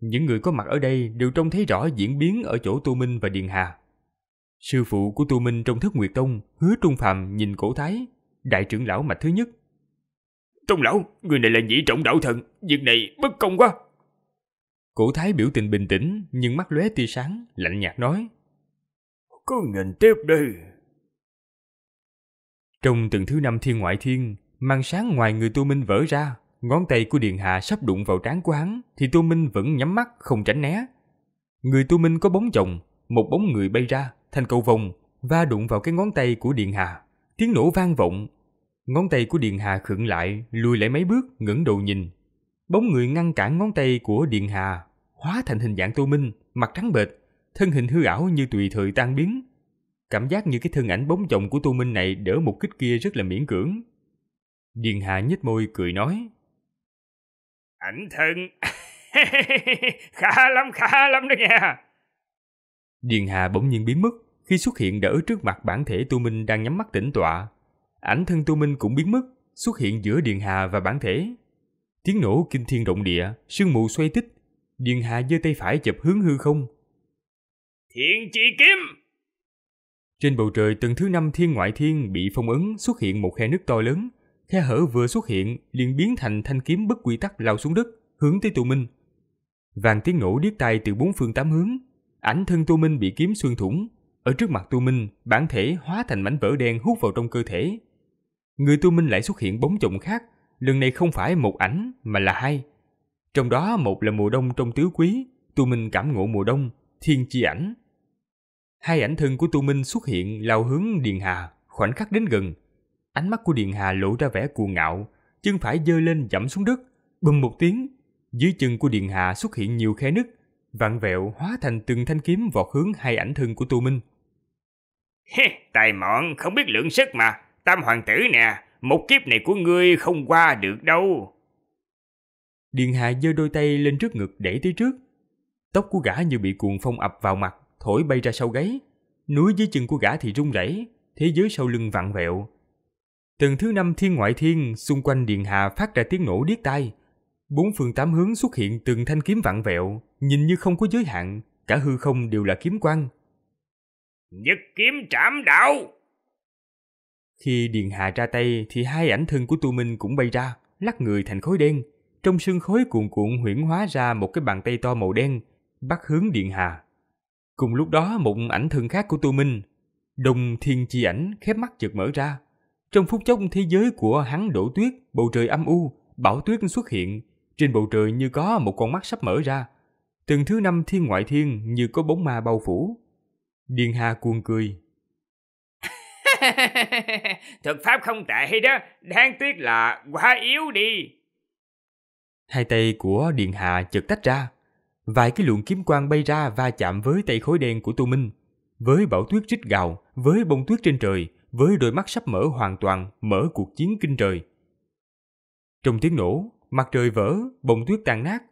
Những người có mặt ở đây đều trông thấy rõ diễn biến ở chỗ Tu Minh và Điền Hà. Sư phụ của Tu Minh trong thức Nguyệt Tông, hứa trung phàm nhìn cổ thái, đại trưởng lão mạch thứ nhất tông lão, người này là nhĩ trọng đạo thần, việc này bất công quá. Cổ thái biểu tình bình tĩnh, nhưng mắt lóe tia sáng, lạnh nhạt nói. Cứ nhìn tiếp đi. Trong từng thứ năm thiên ngoại thiên, màn sáng ngoài người tu Minh vỡ ra, ngón tay của Điện Hạ sắp đụng vào trán của hắn, thì tu Minh vẫn nhắm mắt, không tránh né. Người tu Minh có bóng chồng, một bóng người bay ra, thành cầu vòng, va đụng vào cái ngón tay của Điện Hạ. Tiếng nổ vang vọng, Ngón tay của Điện Hà khựng lại, lùi lại mấy bước, ngẩng đầu nhìn. Bóng người ngăn cản ngón tay của Điện Hà, hóa thành hình dạng Tô Minh, mặt trắng bệch, thân hình hư ảo như tùy thời tan biến. Cảm giác như cái thân ảnh bóng chồng của Tô Minh này đỡ một kích kia rất là miễn cưỡng. Điền Hà nhếch môi cười nói. Ảnh thân, khá lắm, khá lắm đó nha. Điền Hà bỗng nhiên biến mất khi xuất hiện đỡ trước mặt bản thể Tô Minh đang nhắm mắt tĩnh tọa ảnh thân tu minh cũng biến mất, xuất hiện giữa điện Hà và bản thể. Tiếng nổ kinh thiên động địa, sương mù xoay tích, điện Hà giơ tay phải chụp hướng hư không. Thiên chi kim Trên bầu trời tầng thứ năm thiên ngoại thiên bị phong ấn xuất hiện một khe nứt to lớn. Khe hở vừa xuất hiện liền biến thành thanh kiếm bất quy tắc lao xuống đất, hướng tới tụ minh. Vàng tiếng nổ điếc tai từ bốn phương tám hướng. Ảnh thân tu minh bị kiếm xuyên thủng. Ở trước mặt tu minh, bản thể hóa thành mảnh vỡ đen hút vào trong cơ thể, người tu minh lại xuất hiện bóng chồng khác, lần này không phải một ảnh mà là hai. Trong đó một là mùa đông trong tứ quý, tu minh cảm ngộ mùa đông, thiên chi ảnh. Hai ảnh thân của tu minh xuất hiện lao hướng Điền Hà, khoảnh khắc đến gần. Ánh mắt của Điền Hà lộ ra vẻ cuồng ngạo, chân phải giơ lên dẫm xuống đất, bùm một tiếng. Dưới chân của Điền Hà xuất hiện nhiều khe nứt, vặn vẹo hóa thành từng thanh kiếm vọt hướng hai ảnh thân của tu minh. He, tài mọn, không biết lượng sức mà. Tam hoàng tử nè, một kiếp này của ngươi không qua được đâu. Điện hạ giơ đôi tay lên trước ngực để tới trước. Tóc của gã như bị cuồng phong ập vào mặt, thổi bay ra sau gáy. Núi dưới chân của gã thì rung rẩy, thế giới sau lưng vặn vẹo. Từng thứ năm thiên ngoại thiên, xung quanh điện hạ phát ra tiếng nổ điếc tai. Bốn phương tám hướng xuất hiện từng thanh kiếm vặn vẹo, nhìn như không có giới hạn, cả hư không đều là kiếm quang. Nhất kiếm trảm đạo! Khi Điền Hạ ra tay thì hai ảnh thân của Tu Minh cũng bay ra, lắc người thành khối đen. Trong sương khối cuộn cuộn huyễn hóa ra một cái bàn tay to màu đen, bắt hướng Điện Hà. Cùng lúc đó một ảnh thân khác của Tu Minh, đồng thiên chi ảnh khép mắt chợt mở ra. Trong phút chốc thế giới của hắn đổ tuyết, bầu trời âm u, bão tuyết xuất hiện. Trên bầu trời như có một con mắt sắp mở ra. Từng thứ năm thiên ngoại thiên như có bóng ma bao phủ. Điền Hà cuồng cười, Thực pháp không tệ đó, đáng tiếc là quá yếu đi. Hai tay của Điện Hạ chợt tách ra. Vài cái luồng kiếm quang bay ra va chạm với tay khối đen của tu Minh. Với bão tuyết rít gào, với bông tuyết trên trời, với đôi mắt sắp mở hoàn toàn, mở cuộc chiến kinh trời. Trong tiếng nổ, mặt trời vỡ, bông tuyết tan nát.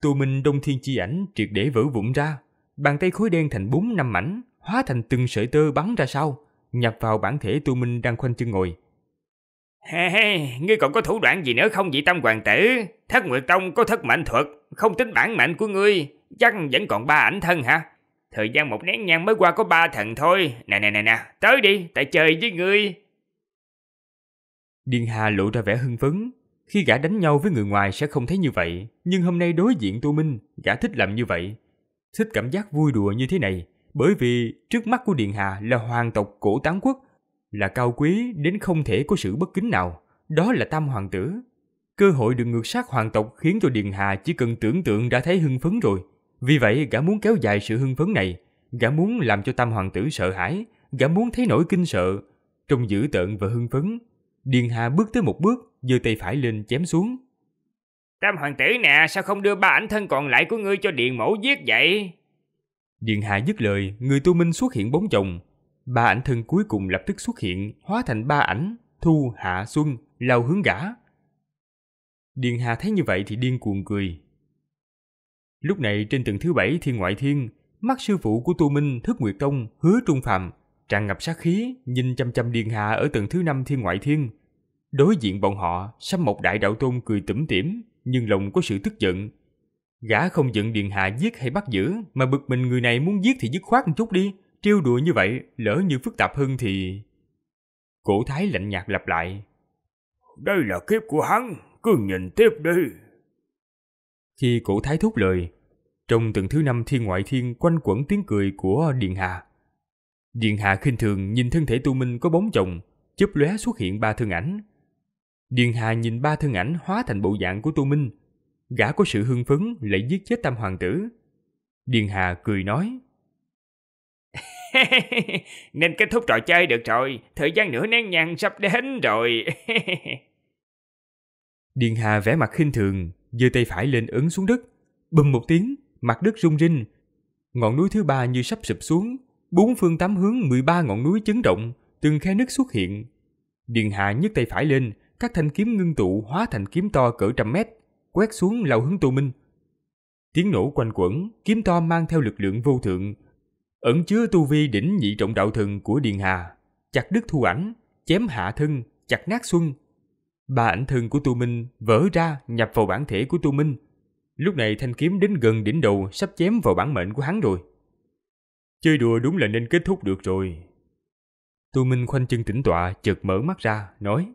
tu Minh đông thiên chi ảnh triệt để vỡ vụn ra. Bàn tay khối đen thành bốn năm mảnh, hóa thành từng sợi tơ bắn ra sau, nhập vào bản thể tu minh đang khoanh chân ngồi. He he, ngươi còn có thủ đoạn gì nữa không vậy Tam Hoàng Tử? Thất Nguyệt Tông có thất mạnh thuật, không tính bản mệnh của ngươi, chắc vẫn còn ba ảnh thân hả? Thời gian một nén nhang mới qua có ba thần thôi. Nè nè nè nè, tới đi, tại chơi với ngươi. Điền Hà lộ ra vẻ hưng phấn. Khi gã đánh nhau với người ngoài sẽ không thấy như vậy, nhưng hôm nay đối diện Tu Minh, gã thích làm như vậy. Thích cảm giác vui đùa như thế này, bởi vì trước mắt của Điện Hạ là hoàng tộc cổ tán quốc, là cao quý đến không thể có sự bất kính nào, đó là tam hoàng tử. Cơ hội được ngược sát hoàng tộc khiến cho Điện Hạ chỉ cần tưởng tượng đã thấy hưng phấn rồi. Vì vậy gã muốn kéo dài sự hưng phấn này, gã muốn làm cho tam hoàng tử sợ hãi, gã muốn thấy nỗi kinh sợ. Trong dữ tợn và hưng phấn, Điền Hà bước tới một bước, giơ tay phải lên chém xuống. Tam hoàng tử nè, sao không đưa ba ảnh thân còn lại của ngươi cho Điền mẫu giết vậy? Điện hạ dứt lời, người tu minh xuất hiện bốn chồng. Ba ảnh thân cuối cùng lập tức xuất hiện, hóa thành ba ảnh, thu, hạ, xuân, lao hướng gã. Điện hạ thấy như vậy thì điên cuồng cười. Lúc này trên tầng thứ bảy thiên ngoại thiên, mắt sư phụ của tu minh thức nguyệt tông hứa trung phạm tràn ngập sát khí nhìn chăm chăm điền hạ ở tầng thứ năm thiên ngoại thiên đối diện bọn họ sâm một đại đạo tôn cười tủm tỉm nhưng lòng có sự tức giận Gã không giận điện hạ giết hay bắt giữ, mà bực mình người này muốn giết thì dứt khoát một chút đi, trêu đùa như vậy, lỡ như phức tạp hơn thì... Cổ thái lạnh nhạt lặp lại. Đây là kiếp của hắn, cứ nhìn tiếp đi. Khi cổ thái thúc lời, trong từng thứ năm thiên ngoại thiên quanh quẩn tiếng cười của Điện hạ Điện hạ khinh thường nhìn thân thể tu minh có bóng chồng, chớp lóe xuất hiện ba thân ảnh. Điện hạ nhìn ba thân ảnh hóa thành bộ dạng của tu minh, gã có sự hưng phấn lại giết chết tam hoàng tử. Điền Hà cười nói. Nên kết thúc trò chơi được rồi, thời gian nửa nén nhang sắp đến rồi. Điền Hà vẽ mặt khinh thường, giơ tay phải lên ấn xuống đất. Bùm một tiếng, mặt đất rung rinh. Ngọn núi thứ ba như sắp sụp xuống, bốn phương tám hướng 13 ngọn núi chấn động, từng khe nứt xuất hiện. Điền Hà nhấc tay phải lên, các thanh kiếm ngưng tụ hóa thành kiếm to cỡ trăm mét, quét xuống lầu hướng Tô Minh. Tiếng nổ quanh quẩn, kiếm to mang theo lực lượng vô thượng, ẩn chứa tu vi đỉnh nhị trọng đạo thần của Điền Hà, chặt đứt thu ảnh, chém hạ thân, chặt nát xuân. Ba ảnh thân của Tu Minh vỡ ra nhập vào bản thể của Tu Minh. Lúc này thanh kiếm đến gần đỉnh đầu sắp chém vào bản mệnh của hắn rồi. Chơi đùa đúng là nên kết thúc được rồi. Tu Minh khoanh chân tĩnh tọa, chợt mở mắt ra, nói.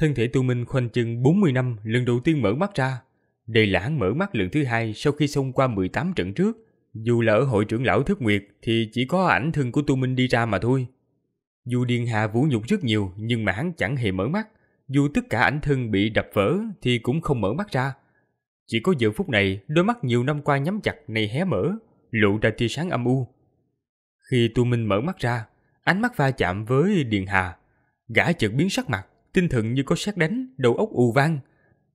Thân thể tu minh khoanh chừng 40 năm lần đầu tiên mở mắt ra. Đây là hắn mở mắt lần thứ hai sau khi xông qua 18 trận trước. Dù là ở hội trưởng lão thức nguyệt thì chỉ có ảnh thân của tu minh đi ra mà thôi. Dù Điền Hà vũ nhục rất nhiều nhưng mà hắn chẳng hề mở mắt. Dù tất cả ảnh thân bị đập vỡ thì cũng không mở mắt ra. Chỉ có giờ phút này đôi mắt nhiều năm qua nhắm chặt này hé mở, lộ ra tia sáng âm u. Khi tu minh mở mắt ra, ánh mắt va chạm với Điền Hà. Gã chợt biến sắc mặt, tinh thần như có sát đánh, đầu óc ù vang.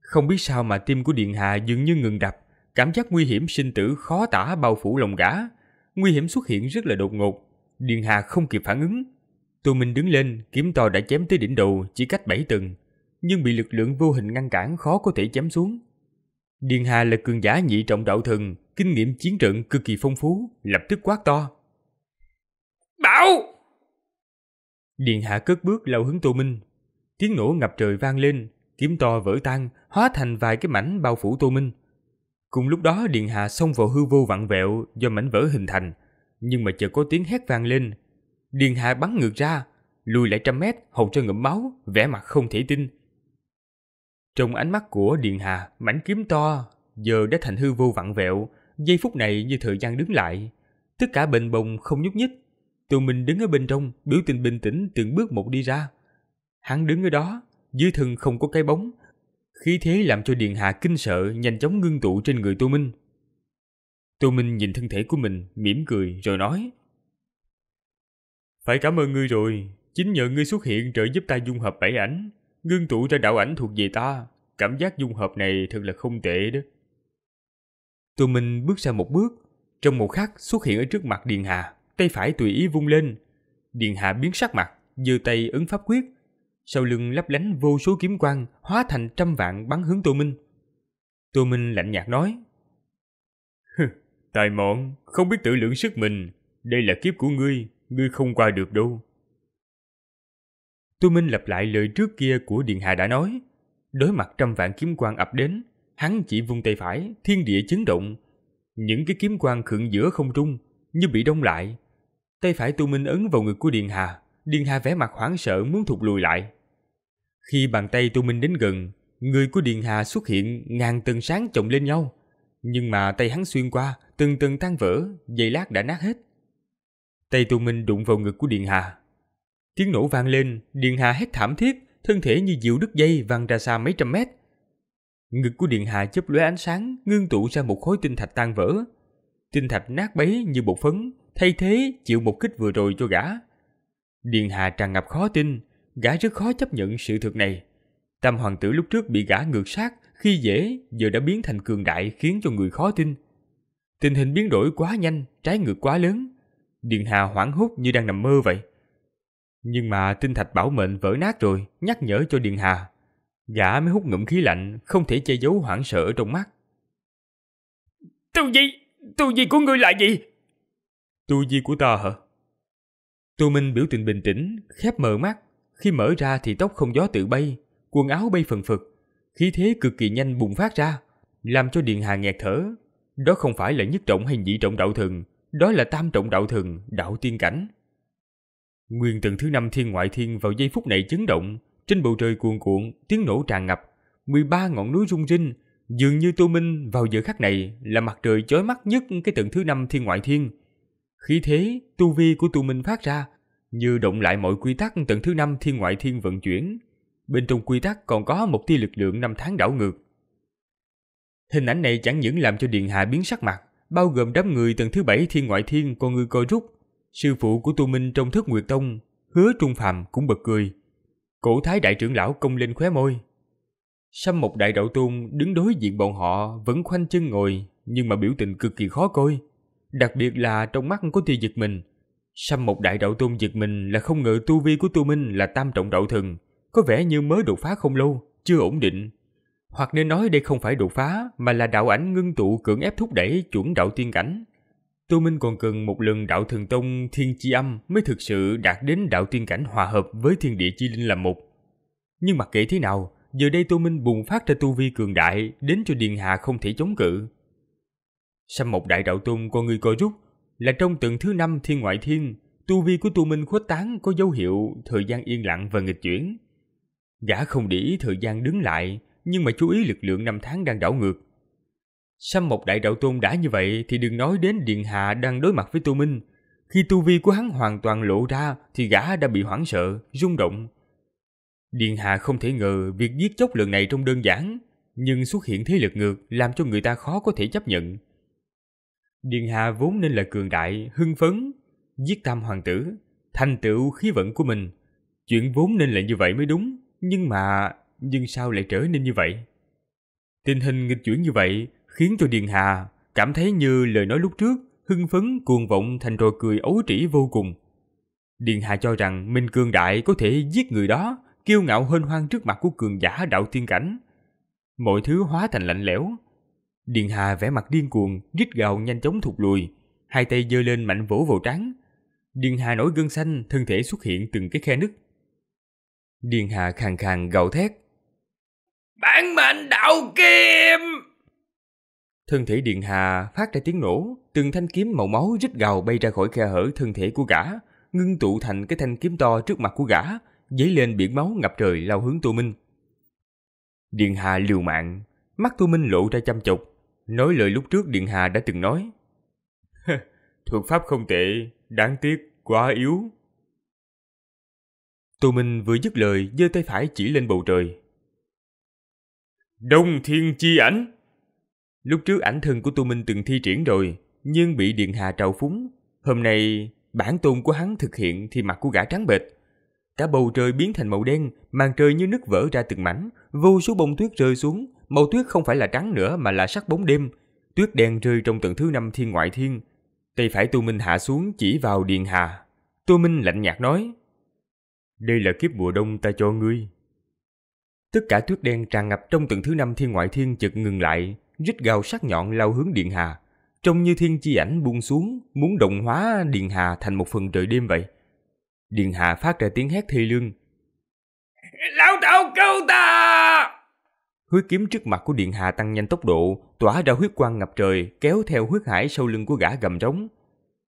Không biết sao mà tim của Điện Hạ dường như ngừng đập, cảm giác nguy hiểm sinh tử khó tả bao phủ lòng gã. Nguy hiểm xuất hiện rất là đột ngột, Điện Hạ không kịp phản ứng. Tô Minh đứng lên, kiếm to đã chém tới đỉnh đầu chỉ cách 7 tầng, nhưng bị lực lượng vô hình ngăn cản khó có thể chém xuống. Điện Hà là cường giả nhị trọng đạo thần, kinh nghiệm chiến trận cực kỳ phong phú, lập tức quát to. Bảo! Điện Hạ cất bước lao hướng Tô Minh, Tiếng nổ ngập trời vang lên, kiếm to vỡ tan, hóa thành vài cái mảnh bao phủ Tô Minh. Cùng lúc đó điện hạ xông vào hư vô vặn vẹo do mảnh vỡ hình thành, nhưng mà chợt có tiếng hét vang lên. Điện hạ bắn ngược ra, lùi lại trăm mét, hầu cho ngậm máu, vẻ mặt không thể tin. Trong ánh mắt của điện hạ, mảnh kiếm to giờ đã thành hư vô vặn vẹo, giây phút này như thời gian đứng lại, tất cả bền bồng không nhúc nhích. tô minh đứng ở bên trong, biểu tình bình tĩnh từng bước một đi ra. Hắn đứng ở đó, dưới thân không có cái bóng. Khí thế làm cho Điện Hạ kinh sợ nhanh chóng ngưng tụ trên người Tô Minh. Tô Minh nhìn thân thể của mình, mỉm cười rồi nói. Phải cảm ơn ngươi rồi, chính nhờ ngươi xuất hiện trợ giúp ta dung hợp bảy ảnh, ngưng tụ ra đạo ảnh thuộc về ta. Cảm giác dung hợp này thật là không tệ đó. Tô Minh bước ra một bước, trong một khắc xuất hiện ở trước mặt điện hạ tay phải tùy ý vung lên. điện hạ biến sắc mặt, giơ tay ứng pháp quyết, sau lưng lấp lánh vô số kiếm quang hóa thành trăm vạn bắn hướng Tô Minh. Tô Minh lạnh nhạt nói: tài mọn, không biết tự lượng sức mình, đây là kiếp của ngươi, ngươi không qua được đâu." Tô Minh lặp lại lời trước kia của Điện Hà đã nói, đối mặt trăm vạn kiếm quang ập đến, hắn chỉ vung tay phải, thiên địa chấn động, những cái kiếm quang khựng giữa không trung như bị đông lại. Tay phải Tô Minh ấn vào ngực của Điện Hà, Điền Hà vẻ mặt hoảng sợ muốn thụt lùi lại. Khi bàn tay Tu Minh đến gần, người của Điền Hà xuất hiện ngàn tầng sáng chồng lên nhau. Nhưng mà tay hắn xuyên qua, từng từng tan vỡ, giây lát đã nát hết. Tay Tu Minh đụng vào ngực của Điền Hà. Tiếng nổ vang lên, Điền Hà hét thảm thiết, thân thể như diệu đứt dây văng ra xa mấy trăm mét. Ngực của Điền Hà chớp lóe ánh sáng, ngưng tụ ra một khối tinh thạch tan vỡ. Tinh thạch nát bấy như bột phấn, thay thế chịu một kích vừa rồi cho gã. Điền Hà tràn ngập khó tin, gã rất khó chấp nhận sự thực này. Tam hoàng tử lúc trước bị gã ngược sát khi dễ giờ đã biến thành cường đại khiến cho người khó tin. Tình hình biến đổi quá nhanh, trái ngược quá lớn. Điền Hà hoảng hốt như đang nằm mơ vậy. Nhưng mà tinh thạch bảo mệnh vỡ nát rồi, nhắc nhở cho Điền Hà. Gã mới hút ngụm khí lạnh, không thể che giấu hoảng sợ trong mắt. Tu vi, tu vi của ngươi là gì? Tu vi của ta hả? Tô Minh biểu tình bình tĩnh, khép mở mắt. Khi mở ra thì tóc không gió tự bay, quần áo bay phần phật. Khí thế cực kỳ nhanh bùng phát ra, làm cho Điện Hà nghẹt thở. Đó không phải là nhất trọng hay nhị trọng đạo thần, đó là tam trọng đạo thần, đạo tiên cảnh. Nguyên tầng thứ năm thiên ngoại thiên vào giây phút này chấn động, trên bầu trời cuồn cuộn, tiếng nổ tràn ngập, 13 ngọn núi rung rinh, dường như Tô Minh vào giờ khắc này là mặt trời chói mắt nhất cái tầng thứ năm thiên ngoại thiên. Khí thế, tu vi của Tô Minh phát ra như động lại mọi quy tắc tầng thứ năm thiên ngoại thiên vận chuyển. Bên trong quy tắc còn có một tia lực lượng năm tháng đảo ngược. Hình ảnh này chẳng những làm cho Điện Hạ biến sắc mặt, bao gồm đám người tầng thứ bảy thiên ngoại thiên con ngươi coi rút. Sư phụ của Tu Minh trong thức Nguyệt Tông, hứa Trung Phạm cũng bật cười. Cổ thái đại trưởng lão công lên khóe môi. Sâm một đại đậu tôn đứng đối diện bọn họ vẫn khoanh chân ngồi nhưng mà biểu tình cực kỳ khó coi. Đặc biệt là trong mắt có tia giật mình sâm một đại đậu tôn giật mình là không ngờ tu vi của tu Minh là tam trọng đậu thần, có vẻ như mới đột phá không lâu, chưa ổn định. Hoặc nên nói đây không phải đột phá mà là đạo ảnh ngưng tụ cưỡng ép thúc đẩy chuẩn đạo tiên cảnh. Tu Minh còn cần một lần đạo thần tông thiên chi âm mới thực sự đạt đến đạo tiên cảnh hòa hợp với thiên địa chi linh làm một. Nhưng mặc kệ thế nào, giờ đây tu Minh bùng phát ra tu vi cường đại đến cho Điền Hà không thể chống cự. Xăm một đại đạo tôn con người coi rút là trong tuần thứ năm thiên ngoại thiên, tu vi của tu minh khuất tán có dấu hiệu thời gian yên lặng và nghịch chuyển. Gã không để ý thời gian đứng lại, nhưng mà chú ý lực lượng năm tháng đang đảo ngược. Xăm một đại đạo tôn đã như vậy thì đừng nói đến Điện Hạ đang đối mặt với tu minh. Khi tu vi của hắn hoàn toàn lộ ra thì gã đã bị hoảng sợ, rung động. Điện Hạ không thể ngờ việc giết chóc lần này trông đơn giản, nhưng xuất hiện thế lực ngược làm cho người ta khó có thể chấp nhận. Điền Hà vốn nên là cường đại, hưng phấn, giết tam hoàng tử, thành tựu khí vận của mình. Chuyện vốn nên là như vậy mới đúng, nhưng mà... Nhưng sao lại trở nên như vậy? Tình hình nghịch chuyển như vậy khiến cho Điền Hà cảm thấy như lời nói lúc trước, hưng phấn, cuồng vọng thành trò cười ấu trĩ vô cùng. Điền Hà cho rằng mình cường đại có thể giết người đó, kiêu ngạo hên hoang trước mặt của cường giả đạo tiên cảnh. Mọi thứ hóa thành lạnh lẽo, Điền Hà vẽ mặt điên cuồng, rít gào nhanh chóng thụt lùi, hai tay giơ lên mạnh vỗ vào trán. Điền Hà nổi gân xanh, thân thể xuất hiện từng cái khe nứt. Điền Hà khàn khàn gào thét. Bản mệnh đạo kim!" Thân thể Điền Hà phát ra tiếng nổ, từng thanh kiếm màu máu rít gào bay ra khỏi khe hở thân thể của gã, ngưng tụ thành cái thanh kiếm to trước mặt của gã, dấy lên biển máu ngập trời lao hướng Tô Minh. Điền Hà liều mạng, mắt Tô Minh lộ ra chăm chọc, nói lời lúc trước Điện Hạ đã từng nói. Thuật pháp không tệ, đáng tiếc, quá yếu. Tô Minh vừa dứt lời giơ tay phải chỉ lên bầu trời. Đông Thiên Chi Ảnh Lúc trước ảnh thân của Tô Minh từng thi triển rồi, nhưng bị Điện Hà trào phúng. Hôm nay, bản tôn của hắn thực hiện thì mặt của gã trắng bệch. Cả bầu trời biến thành màu đen, màn trời như nứt vỡ ra từng mảnh, vô số bông tuyết rơi xuống, màu tuyết không phải là trắng nữa mà là sắc bóng đêm, tuyết đen rơi trong tầng thứ năm thiên ngoại thiên. Tay phải Tô Minh hạ xuống chỉ vào Điền Hà. Tô Minh lạnh nhạt nói, Đây là kiếp mùa đông ta cho ngươi. Tất cả tuyết đen tràn ngập trong tầng thứ năm thiên ngoại thiên chợt ngừng lại, rít gào sắc nhọn lao hướng Điện Hà. Trông như thiên chi ảnh buông xuống, muốn động hóa Điện Hà thành một phần trời đêm vậy. Điện Hà phát ra tiếng hét thê lương. Lão Tàu cứu ta! Huyết kiếm trước mặt của điện hạ tăng nhanh tốc độ, tỏa ra huyết quang ngập trời, kéo theo huyết hải sau lưng của gã gầm rống.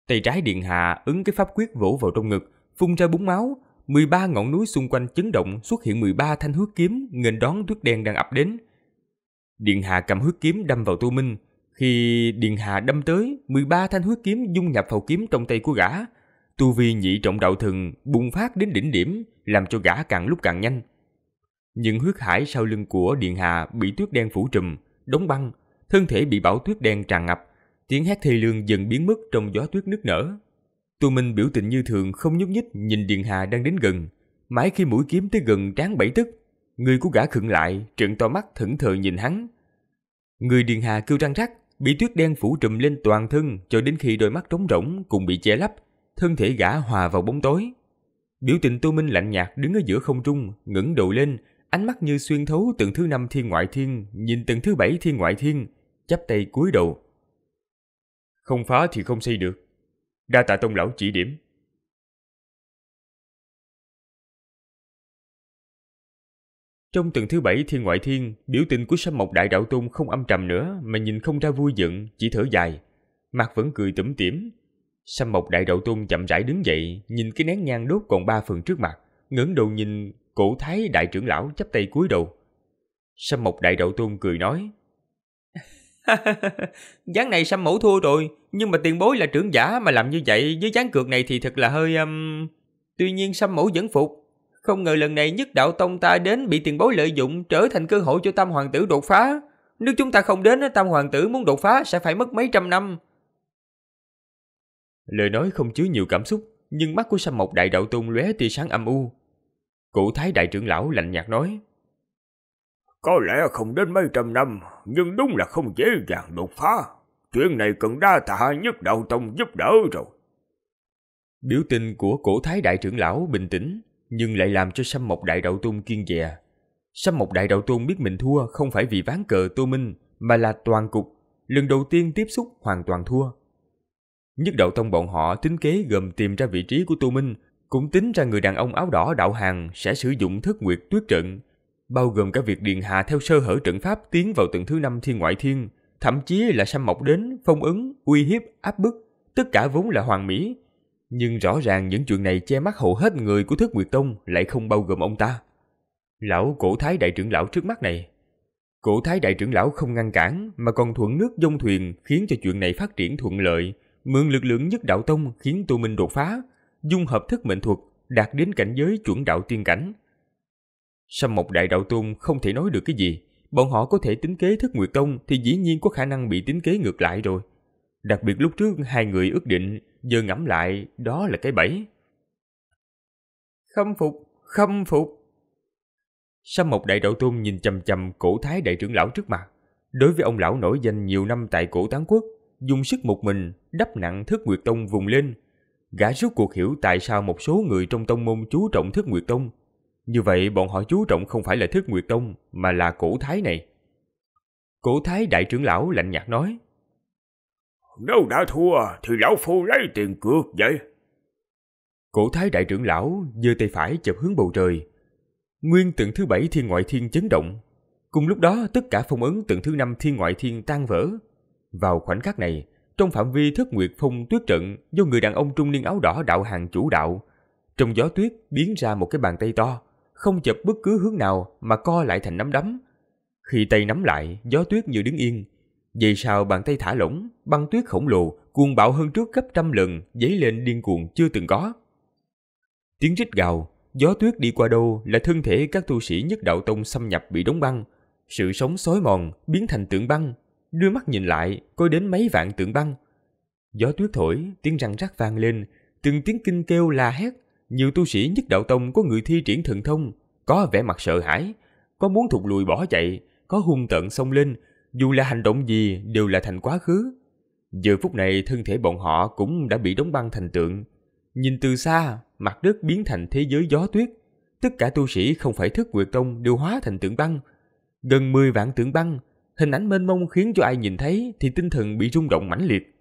Tay trái điện hạ ứng cái pháp quyết vỗ vào trong ngực, phun ra búng máu, 13 ngọn núi xung quanh chấn động xuất hiện 13 thanh huyết kiếm nghênh đón tuyết đen đang ập đến. Điện hạ cầm huyết kiếm đâm vào tu Minh, khi điện hạ đâm tới, 13 thanh huyết kiếm dung nhập vào kiếm trong tay của gã. Tu vi nhị trọng đạo thần bùng phát đến đỉnh điểm, làm cho gã càng lúc càng nhanh. Những huyết hải sau lưng của Điện Hạ bị tuyết đen phủ trùm, đóng băng, thân thể bị bão tuyết đen tràn ngập, tiếng hét thê lương dần biến mất trong gió tuyết nức nở. Tu Minh biểu tình như thường không nhúc nhích nhìn Điện hạ đang đến gần, mãi khi mũi kiếm tới gần tráng bảy tức, người của gã khựng lại, trợn to mắt thẫn thờ nhìn hắn. Người Điện hạ kêu răng rắc, bị tuyết đen phủ trùm lên toàn thân cho đến khi đôi mắt trống rỗng cùng bị che lấp, thân thể gã hòa vào bóng tối. Biểu tình Tô Minh lạnh nhạt đứng ở giữa không trung, ngẩng đầu lên, ánh mắt như xuyên thấu từng thứ năm thiên ngoại thiên, nhìn từng thứ bảy thiên ngoại thiên, chắp tay cúi đầu. Không phá thì không xây được. Đa tạ tông lão chỉ điểm. Trong tầng thứ bảy thiên ngoại thiên, biểu tình của Sâm Mộc Đại Đạo Tôn không âm trầm nữa mà nhìn không ra vui giận, chỉ thở dài. Mặt vẫn cười tủm tỉm. Sâm Mộc Đại Đạo Tôn chậm rãi đứng dậy, nhìn cái nén nhang đốt còn ba phần trước mặt, ngẩng đầu nhìn Cổ thái đại trưởng lão chắp tay cúi đầu. Sâm mộc đại đậu tôn cười nói. gián này Sâm mẫu thua rồi, nhưng mà tiền bối là trưởng giả mà làm như vậy với gián cược này thì thật là hơi... Um... Tuy nhiên Sâm mẫu vẫn phục. Không ngờ lần này nhất đạo tông ta đến bị tiền bối lợi dụng trở thành cơ hội cho tam hoàng tử đột phá. Nếu chúng ta không đến, tam hoàng tử muốn đột phá sẽ phải mất mấy trăm năm. Lời nói không chứa nhiều cảm xúc, nhưng mắt của Sâm Mộc Đại Đạo Tôn lóe tia sáng âm u, Cụ thái đại trưởng lão lạnh nhạt nói. Có lẽ không đến mấy trăm năm, nhưng đúng là không dễ dàng đột phá. Chuyện này cần đa tạ nhất đạo tông giúp đỡ rồi. Biểu tình của cổ thái đại trưởng lão bình tĩnh, nhưng lại làm cho Sâm Mộc Đại Đạo Tôn kiên dè. Sâm Mộc Đại Đạo Tôn biết mình thua không phải vì ván cờ Tô Minh, mà là toàn cục. Lần đầu tiên tiếp xúc hoàn toàn thua. Nhất đạo tông bọn họ tính kế gồm tìm ra vị trí của Tô Minh cũng tính ra người đàn ông áo đỏ đạo hàng sẽ sử dụng thất nguyệt tuyết trận, bao gồm cả việc điền hạ theo sơ hở trận pháp tiến vào tầng thứ năm thiên ngoại thiên, thậm chí là xăm mọc đến, phong ấn, uy hiếp, áp bức, tất cả vốn là hoàng mỹ. Nhưng rõ ràng những chuyện này che mắt hầu hết người của thất nguyệt tông lại không bao gồm ông ta. Lão cổ thái đại trưởng lão trước mắt này. Cổ thái đại trưởng lão không ngăn cản mà còn thuận nước dông thuyền khiến cho chuyện này phát triển thuận lợi, mượn lực lượng nhất đạo tông khiến tu Minh đột phá, dung hợp thức mệnh thuật đạt đến cảnh giới chuẩn đạo tiên cảnh. Sâm Mộc Đại Đạo Tôn không thể nói được cái gì, bọn họ có thể tính kế thức Nguyệt Tông thì dĩ nhiên có khả năng bị tính kế ngược lại rồi. Đặc biệt lúc trước hai người ước định, giờ ngẫm lại, đó là cái bẫy. Khâm phục, khâm phục. Sâm Mộc Đại Đạo Tôn nhìn chầm chầm cổ thái đại trưởng lão trước mặt. Đối với ông lão nổi danh nhiều năm tại cổ tán quốc, dùng sức một mình đắp nặng thức Nguyệt Tông vùng lên gã rốt cuộc hiểu tại sao một số người trong tông môn chú trọng thức nguyệt tông. Như vậy bọn họ chú trọng không phải là thức nguyệt tông mà là cổ thái này. Cổ thái đại trưởng lão lạnh nhạt nói. Nếu đã thua thì lão phu lấy tiền cược vậy. Cổ thái đại trưởng lão giơ tay phải chụp hướng bầu trời. Nguyên tượng thứ bảy thiên ngoại thiên chấn động. Cùng lúc đó tất cả phong ấn tượng thứ năm thiên ngoại thiên tan vỡ. Vào khoảnh khắc này, trong phạm vi thất nguyệt phong tuyết trận do người đàn ông trung niên áo đỏ đạo hàng chủ đạo. Trong gió tuyết biến ra một cái bàn tay to, không chập bất cứ hướng nào mà co lại thành nắm đấm. Khi tay nắm lại, gió tuyết như đứng yên. Vậy sao bàn tay thả lỏng, băng tuyết khổng lồ, cuồng bạo hơn trước gấp trăm lần, dấy lên điên cuồng chưa từng có. Tiếng rít gào, gió tuyết đi qua đâu là thân thể các tu sĩ nhất đạo tông xâm nhập bị đóng băng. Sự sống xói mòn, biến thành tượng băng, đưa mắt nhìn lại, coi đến mấy vạn tượng băng. Gió tuyết thổi, tiếng răng rắc vang lên, từng tiếng kinh kêu la hét. Nhiều tu sĩ nhất đạo tông có người thi triển thần thông, có vẻ mặt sợ hãi, có muốn thụt lùi bỏ chạy, có hung tận xông lên, dù là hành động gì đều là thành quá khứ. Giờ phút này thân thể bọn họ cũng đã bị đóng băng thành tượng. Nhìn từ xa, mặt đất biến thành thế giới gió tuyết. Tất cả tu sĩ không phải thức quyệt tông đều hóa thành tượng băng. Gần 10 vạn tượng băng, Hình ảnh mênh mông khiến cho ai nhìn thấy thì tinh thần bị rung động mãnh liệt.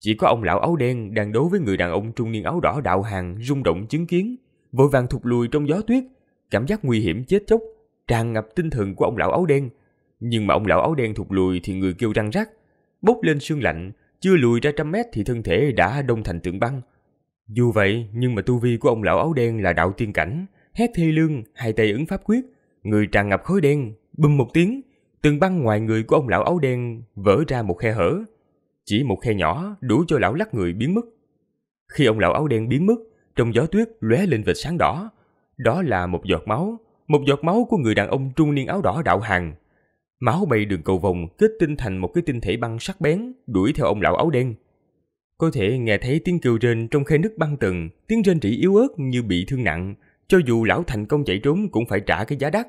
Chỉ có ông lão áo đen đang đối với người đàn ông trung niên áo đỏ đạo hàng rung động chứng kiến, vội vàng thụt lùi trong gió tuyết, cảm giác nguy hiểm chết chóc tràn ngập tinh thần của ông lão áo đen. Nhưng mà ông lão áo đen thụt lùi thì người kêu răng rắc, bốc lên sương lạnh, chưa lùi ra trăm mét thì thân thể đã đông thành tượng băng. Dù vậy, nhưng mà tu vi của ông lão áo đen là đạo tiên cảnh, hét thê lương, hai tay ứng pháp quyết, người tràn ngập khói đen, bùm một tiếng, từng băng ngoài người của ông lão áo đen vỡ ra một khe hở. Chỉ một khe nhỏ đủ cho lão lắc người biến mất. Khi ông lão áo đen biến mất, trong gió tuyết lóe lên vệt sáng đỏ. Đó là một giọt máu, một giọt máu của người đàn ông trung niên áo đỏ đạo hàng. Máu bay đường cầu vòng kết tinh thành một cái tinh thể băng sắc bén đuổi theo ông lão áo đen. Có thể nghe thấy tiếng kêu rên trong khe nứt băng tầng, tiếng rên rỉ yếu ớt như bị thương nặng, cho dù lão thành công chạy trốn cũng phải trả cái giá đắt.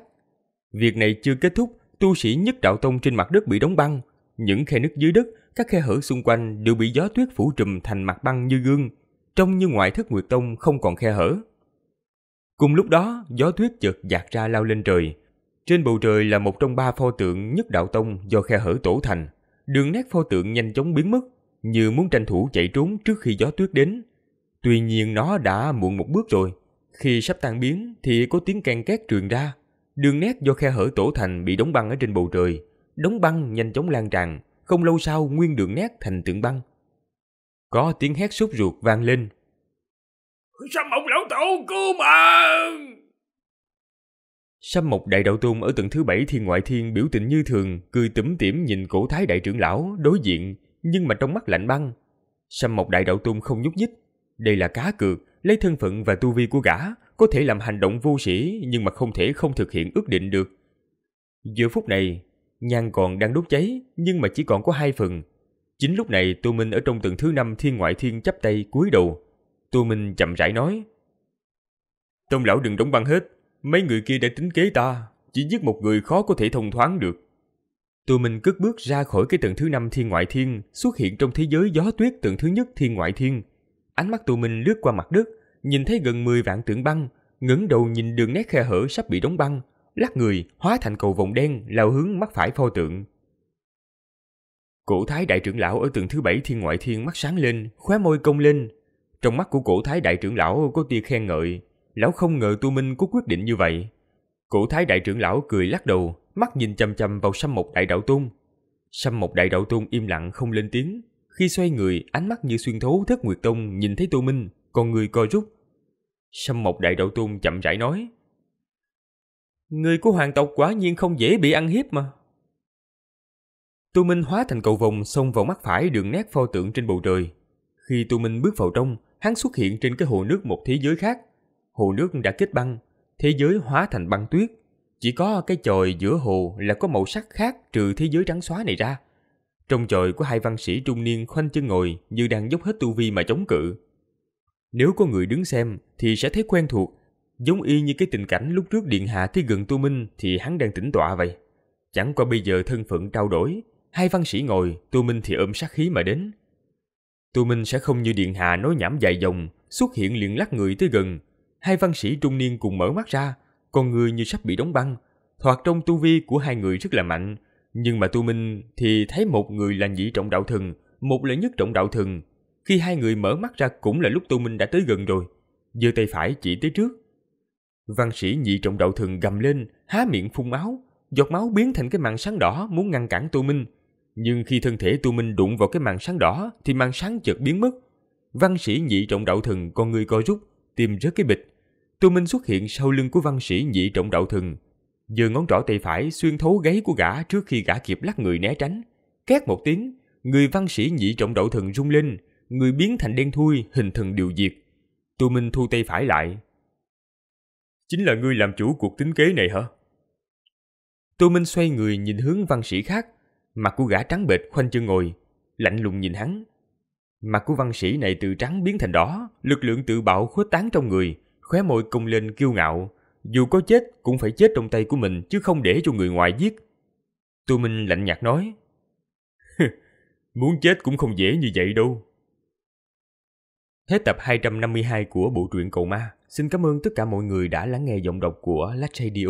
Việc này chưa kết thúc tu sĩ nhất đạo tông trên mặt đất bị đóng băng. Những khe nứt dưới đất, các khe hở xung quanh đều bị gió tuyết phủ trùm thành mặt băng như gương, Trong như ngoại thất nguyệt tông không còn khe hở. Cùng lúc đó, gió tuyết chợt dạt ra lao lên trời. Trên bầu trời là một trong ba pho tượng nhất đạo tông do khe hở tổ thành. Đường nét pho tượng nhanh chóng biến mất, như muốn tranh thủ chạy trốn trước khi gió tuyết đến. Tuy nhiên nó đã muộn một bước rồi. Khi sắp tan biến thì có tiếng can két truyền ra, Đường nét do khe hở tổ thành bị đóng băng ở trên bầu trời, đóng băng nhanh chóng lan tràn, không lâu sau nguyên đường nét thành tượng băng. Có tiếng hét sốt ruột vang lên. Sâm Mộc Lão Tổ cứu mạng. Sâm Mộc Đại Đạo Tôn ở tầng thứ bảy thiên ngoại thiên biểu tình như thường, cười tủm tỉm nhìn cổ thái đại trưởng lão đối diện, nhưng mà trong mắt lạnh băng. Sâm Mộc Đại Đạo Tôn không nhúc nhích. Đây là cá cược, lấy thân phận và tu vi của gã, có thể làm hành động vô sĩ nhưng mà không thể không thực hiện ước định được. Giờ phút này, nhang còn đang đốt cháy nhưng mà chỉ còn có hai phần. Chính lúc này Tô Minh ở trong tầng thứ năm thiên ngoại thiên chắp tay cúi đầu. Tô Minh chậm rãi nói. Tông lão đừng đóng băng hết, mấy người kia đã tính kế ta, chỉ giết một người khó có thể thông thoáng được. Tô Minh cất bước ra khỏi cái tầng thứ năm thiên ngoại thiên, xuất hiện trong thế giới gió tuyết tầng thứ nhất thiên ngoại thiên. Ánh mắt Tô Minh lướt qua mặt đất, nhìn thấy gần 10 vạn tượng băng, ngẩng đầu nhìn đường nét khe hở sắp bị đóng băng, lắc người hóa thành cầu vòng đen lao hướng mắt phải pho tượng. Cổ thái đại trưởng lão ở tượng thứ bảy thiên ngoại thiên mắt sáng lên, khóe môi cong lên. Trong mắt của cổ thái đại trưởng lão có tia khen ngợi, lão không ngờ tu minh có quyết định như vậy. Cổ thái đại trưởng lão cười lắc đầu, mắt nhìn chằm chằm vào sâm một đại đạo tôn. Sâm một đại đạo tôn im lặng không lên tiếng. Khi xoay người, ánh mắt như xuyên thấu thất nguyệt tông nhìn thấy tu minh, còn người co rút, Sâm Mộc Đại Đậu Tôn chậm rãi nói. Người của hoàng tộc quả nhiên không dễ bị ăn hiếp mà. Tu Minh hóa thành cầu vồng xông vào mắt phải đường nét pho tượng trên bầu trời. Khi Tu Minh bước vào trong, hắn xuất hiện trên cái hồ nước một thế giới khác. Hồ nước đã kết băng, thế giới hóa thành băng tuyết. Chỉ có cái chòi giữa hồ là có màu sắc khác trừ thế giới trắng xóa này ra. Trong chòi của hai văn sĩ trung niên khoanh chân ngồi như đang dốc hết tu vi mà chống cự. Nếu có người đứng xem thì sẽ thấy quen thuộc, giống y như cái tình cảnh lúc trước Điện Hạ tới gần Tu Minh thì hắn đang tĩnh tọa vậy. Chẳng qua bây giờ thân phận trao đổi, hai văn sĩ ngồi, Tu Minh thì ôm sát khí mà đến. Tu Minh sẽ không như Điện Hạ nói nhảm dài dòng, xuất hiện liền lắc người tới gần. Hai văn sĩ trung niên cùng mở mắt ra, con người như sắp bị đóng băng. Thoạt trong tu vi của hai người rất là mạnh, nhưng mà Tu Minh thì thấy một người là nhị trọng đạo thần, một là nhất trọng đạo thần, khi hai người mở mắt ra cũng là lúc Tô Minh đã tới gần rồi, giơ tay phải chỉ tới trước. Văn sĩ nhị trọng đậu thường gầm lên, há miệng phun máu, giọt máu biến thành cái màn sáng đỏ muốn ngăn cản Tô Minh. Nhưng khi thân thể Tô Minh đụng vào cái màn sáng đỏ thì màn sáng chợt biến mất. Văn sĩ nhị trọng đạo thường con người co rút, tìm rớt cái bịch. Tô Minh xuất hiện sau lưng của văn sĩ nhị trọng đạo thường Giờ ngón trỏ tay phải xuyên thấu gáy của gã trước khi gã kịp lắc người né tránh. Két một tiếng, người văn sĩ nhị trọng đạo thường rung lên, người biến thành đen thui hình thần điều diệt. Tô Minh thu tay phải lại. Chính là ngươi làm chủ cuộc tính kế này hả? Tô Minh xoay người nhìn hướng văn sĩ khác, mặt của gã trắng bệch khoanh chân ngồi, lạnh lùng nhìn hắn. Mặt của văn sĩ này từ trắng biến thành đỏ, lực lượng tự bạo khuếch tán trong người, khóe môi cong lên kiêu ngạo, dù có chết cũng phải chết trong tay của mình chứ không để cho người ngoài giết. Tô Minh lạnh nhạt nói, Muốn chết cũng không dễ như vậy đâu. Hết tập 252 của bộ truyện Cầu Ma. Xin cảm ơn tất cả mọi người đã lắng nghe giọng đọc của Lách Radio.